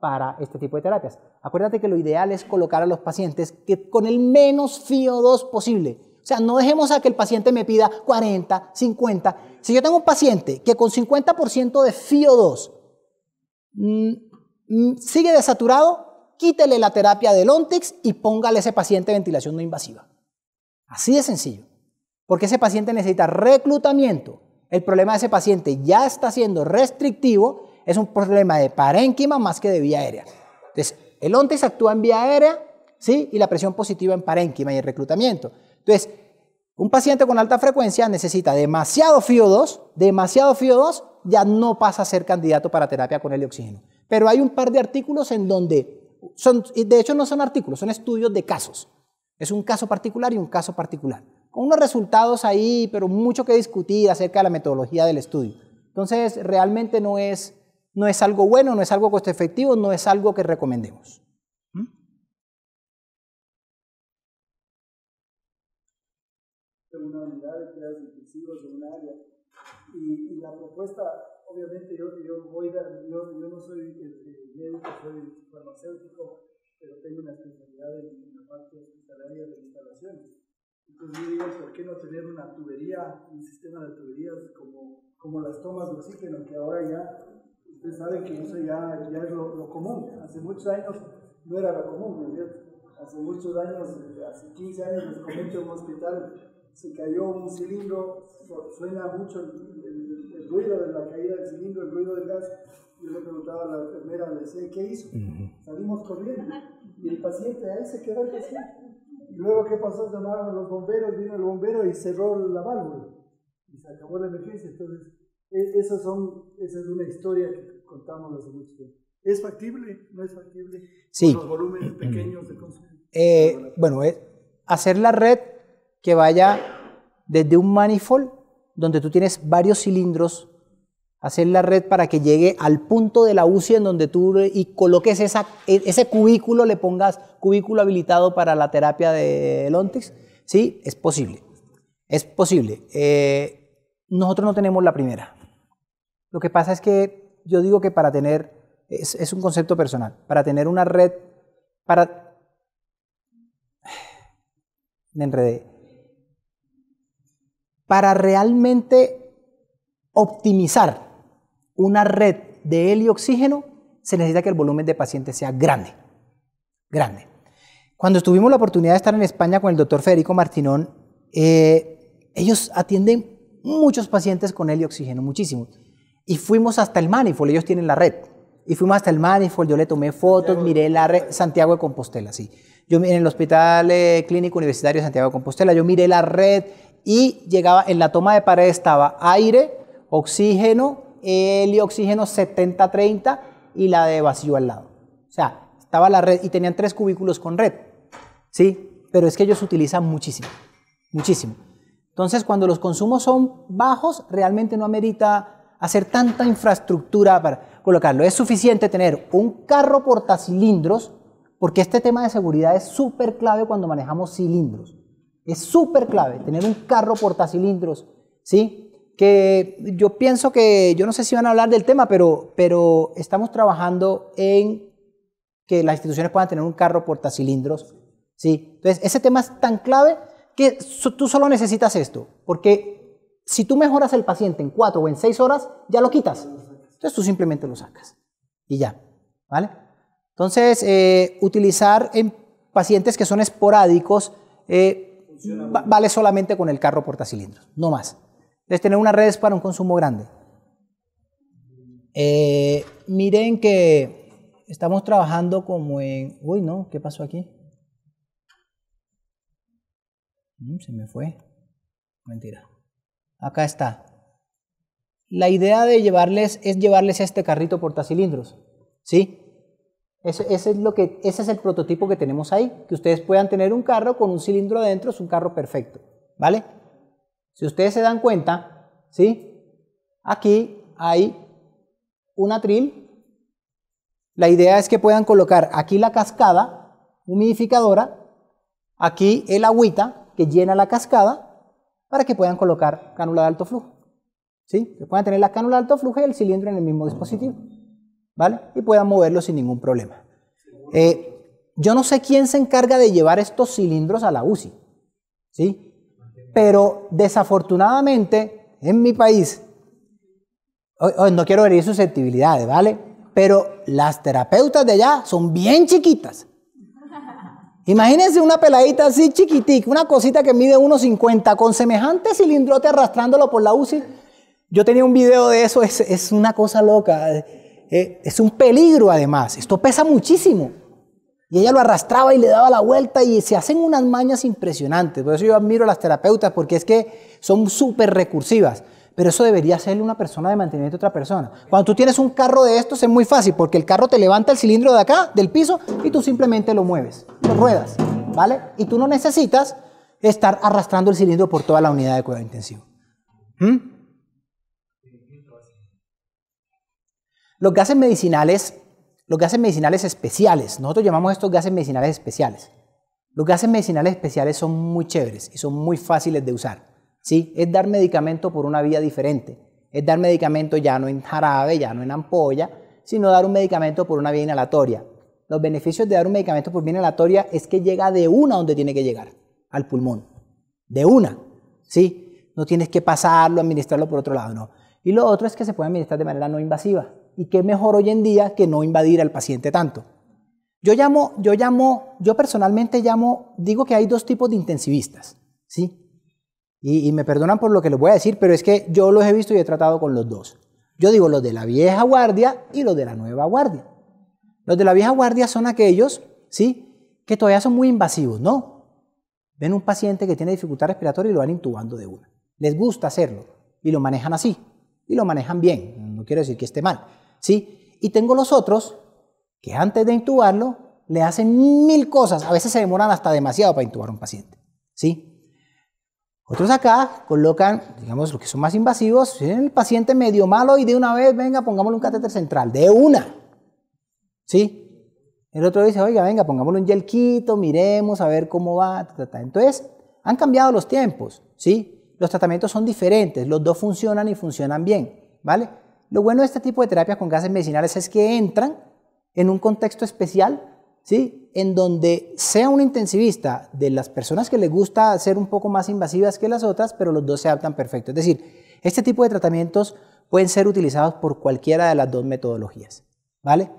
Speaker 1: para este tipo de terapias. Acuérdate que lo ideal es colocar a los pacientes que con el menos FIO2 posible. O sea, no dejemos a que el paciente me pida 40, 50. Si yo tengo un paciente que con 50% de FIO2 mm, mm, sigue desaturado, quítele la terapia del Ontix y póngale a ese paciente ventilación no invasiva. Así de sencillo porque ese paciente necesita reclutamiento. El problema de ese paciente ya está siendo restrictivo, es un problema de parénquima más que de vía aérea. Entonces, el ONTES actúa en vía aérea, ¿sí? Y la presión positiva en parénquima y en reclutamiento. Entonces, un paciente con alta frecuencia necesita demasiado FIO2, demasiado FIO2, ya no pasa a ser candidato para terapia con oxígeno. Pero hay un par de artículos en donde, son, de hecho no son artículos, son estudios de casos. Es un caso particular y un caso particular con unos resultados ahí, pero mucho que discutir acerca de la metodología del estudio. Entonces, realmente no es, no es algo bueno, no es algo costo efectivo, no es algo que recomendemos. ¿Mm?
Speaker 2: Una unidad de cuidados intensivos de un área. Y, y, la propuesta, obviamente, yo, yo voy a, yo, no soy el eh, eh, médico, soy farmacéutico, pero tengo una especialidad en la parte hospitalaria de instalaciones entonces yo digo, ¿por qué no tener una tubería, un sistema de tuberías como, como las tomas de oxígeno, que ahora ya, ustedes saben que eso ya, es lo, común. Hace muchos años no era lo común, ¿no Hace muchos años, hace 15 años, les comento en un hospital, se cayó un cilindro, suena mucho el, ruido de la caída del cilindro, el ruido del gas. Yo le preguntaba a la enfermera, le decía, ¿qué hizo? Salimos corriendo y el paciente ahí se quedó el paciente luego, ¿qué pasó? Llamaron a los bomberos, vino el bombero y cerró la válvula. Y se acabó la emergencia. Entonces, e, esas son, esa es una historia que contamos hace mucho tiempo. ¿Es factible? ¿No es factible? Sí. Con los volúmenes pequeños de consumo.
Speaker 1: Eh, bueno, es eh, hacer la red que vaya desde un manifold donde tú tienes varios cilindros hacer la red para que llegue al punto de la UCI en donde tú y coloques e, ese cubículo, le pongas cubículo habilitado para la terapia de Lontex. Sí, es posible. Es posible. Eh, nosotros no tenemos la primera. Lo que pasa es que yo digo que para tener, es, es un concepto personal, para tener una red, para... Me enredé. Para realmente optimizar una red de helio oxígeno, se necesita que el volumen de pacientes sea grande, grande. Cuando tuvimos la oportunidad de estar en España con el doctor Federico Martinón, eh, ellos atienden muchos pacientes con helio oxígeno, muchísimos. Y fuimos hasta el manifold, ellos tienen la red. Y fuimos hasta el manifold, yo le tomé fotos, miré la red, Santiago de Compostela, sí. Yo en el Hospital eh, Clínico Universitario de Santiago de Compostela, yo miré la red y llegaba, en la toma de pared estaba aire, oxígeno, el oxígeno 70-30 y la de vacío al lado. O sea, estaba la red y tenían tres cubículos con red. Sí, pero es que ellos utilizan muchísimo, muchísimo. Entonces, cuando los consumos son bajos, realmente no amerita hacer tanta infraestructura para colocarlo. Es suficiente tener un carro porta cilindros porque este tema de seguridad es súper clave cuando manejamos cilindros. Es súper clave tener un carro portacilindros, ¿sí? que yo pienso que, yo no sé si van a hablar del tema, pero, pero estamos trabajando en que las instituciones puedan tener un carro portacilindros. ¿sí? Entonces, ese tema es tan clave que tú solo necesitas esto, porque si tú mejoras el paciente en cuatro o en seis horas, ya lo quitas. Entonces, tú simplemente lo sacas y ya. ¿vale? Entonces, eh, utilizar en pacientes que son esporádicos eh, vale solamente con el carro portacilindros, no más. Es tener unas redes para un consumo grande. Eh, miren que estamos trabajando como en... Uy, no, ¿qué pasó aquí? Mm, se me fue. Mentira. Acá está. La idea de llevarles es llevarles este carrito cilindros, ¿Sí? Ese, ese, es lo que, ese es el prototipo que tenemos ahí. Que ustedes puedan tener un carro con un cilindro adentro, es un carro perfecto. ¿Vale? Si ustedes se dan cuenta, ¿sí? Aquí hay un atril. La idea es que puedan colocar aquí la cascada humidificadora, aquí el agüita que llena la cascada, para que puedan colocar cánula de alto flujo. ¿Sí? Que puedan tener la cánula de alto flujo y el cilindro en el mismo dispositivo. ¿Vale? Y puedan moverlo sin ningún problema. Eh, yo no sé quién se encarga de llevar estos cilindros a la UCI. ¿Sí? Pero desafortunadamente, en mi país, no quiero herir susceptibilidades, ¿vale? Pero las terapeutas de allá son bien chiquitas. Imagínense una peladita así chiquitica, una cosita que mide 1,50, con semejante cilindrote arrastrándolo por la UCI. Yo tenía un video de eso, es, una cosa loca. Eh, es un peligro además, esto pesa muchísimo. Y ella lo arrastraba y le daba la vuelta y se hacen unas mañas impresionantes. Por eso yo admiro a las terapeutas porque es que son súper recursivas. Pero eso debería ser una persona de mantenimiento a otra persona. Cuando tú tienes un carro de estos es muy fácil porque el carro te levanta el cilindro de acá, del piso, y tú simplemente lo mueves, lo ruedas, ¿vale? Y tú no necesitas estar arrastrando el cilindro por toda la unidad de cuidado intensivo. ¿Mm? Los gases medicinales los gases medicinales especiales, nosotros llamamos estos gases medicinales especiales. Los gases medicinales especiales son muy chéveres y son muy fáciles de usar. ¿sí? Es dar medicamento por una vía diferente. Es dar medicamento ya no en jarabe, ya no en ampolla, sino dar un medicamento por una vía inhalatoria. Los beneficios de dar un medicamento por vía inhalatoria es que llega de una donde tiene que llegar, al pulmón. De una. ¿sí? No tienes que pasarlo, administrarlo por otro lado, no. Y lo otro es que se puede administrar de manera no invasiva y qué mejor hoy en día que no invadir al paciente tanto. Yo llamo, yo llamo, yo personalmente llamo, digo que hay dos tipos de intensivistas, ¿sí? Y, me perdonan por lo que les voy a decir, pero es que yo los he visto y he tratado con los dos. Yo digo los de la vieja guardia y los de la nueva guardia. Los de la vieja guardia son aquellos, ¿sí? Que todavía son muy invasivos, ¿no? Ven un paciente que tiene dificultad respiratoria y lo van intubando de una. Les gusta hacerlo y lo manejan así y lo manejan bien. No quiero decir que esté mal, ¿sí? Y tengo los otros que antes de intubarlo le hacen mil cosas, a veces se demoran hasta demasiado para intubar a un paciente, ¿sí? Otros acá colocan, digamos, los que son más invasivos, el paciente medio malo y de una vez, venga, pongámosle un catéter central, de una, ¿sí? El otro dice, oiga, venga, pongámosle un yelquito, miremos a ver cómo va, entonces han cambiado los tiempos, ¿sí? Los tratamientos son diferentes, los dos funcionan y funcionan bien, ¿vale? Lo bueno de este tipo de terapias con gases medicinales es que entran en un contexto especial, ¿sí? En donde sea un intensivista de las personas que le gusta ser un poco más invasivas que las otras, pero los dos se adaptan perfecto. Es decir, este tipo de tratamientos pueden ser utilizados por cualquiera de las dos metodologías, ¿vale?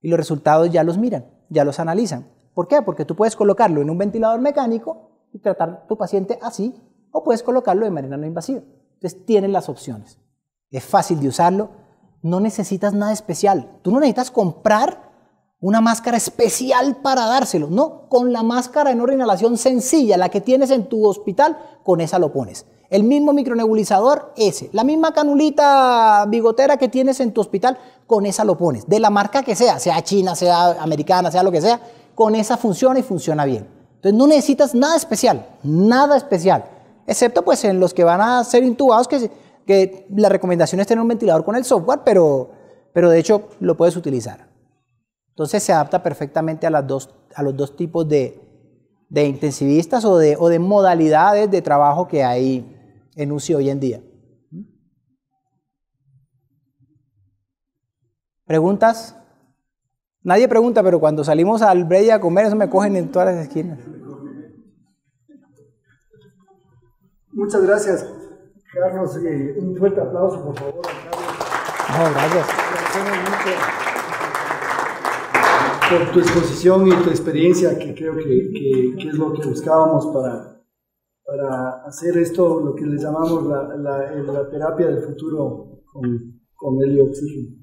Speaker 1: Y los resultados ya los miran, ya los analizan. ¿Por qué? Porque tú puedes colocarlo en un ventilador mecánico y tratar tu paciente así, o puedes colocarlo de manera no invasiva. Entonces tienen las opciones. Es fácil de usarlo, no necesitas nada especial. Tú no necesitas comprar una máscara especial para dárselo. No, con la máscara en una sencilla, la que tienes en tu hospital, con esa lo pones. El mismo micronebulizador, ese. La misma canulita bigotera que tienes en tu hospital, con esa lo pones. De la marca que sea, sea china, sea americana, sea lo que sea, con esa funciona y funciona bien. Entonces no necesitas nada especial, nada especial. Excepto pues en los que van a ser intubados, que que la recomendación es tener un ventilador con el software, pero, pero de hecho lo puedes utilizar. Entonces se adapta perfectamente a, las dos, a los dos tipos de, intensivistas o de, o de, modalidades de trabajo que hay en UCI hoy en día. ¿Preguntas? Nadie pregunta, pero cuando salimos al Breya a comer, eso me cogen en todas las esquinas.
Speaker 2: Muchas gracias. Carlos, eh, un fuerte aplauso, por favor, a Carlos. gracias. Por tu exposición y tu experiencia, que creo que, es lo que buscábamos para, para hacer esto, lo que le llamamos la, la, la terapia del futuro con, con helio oxígeno.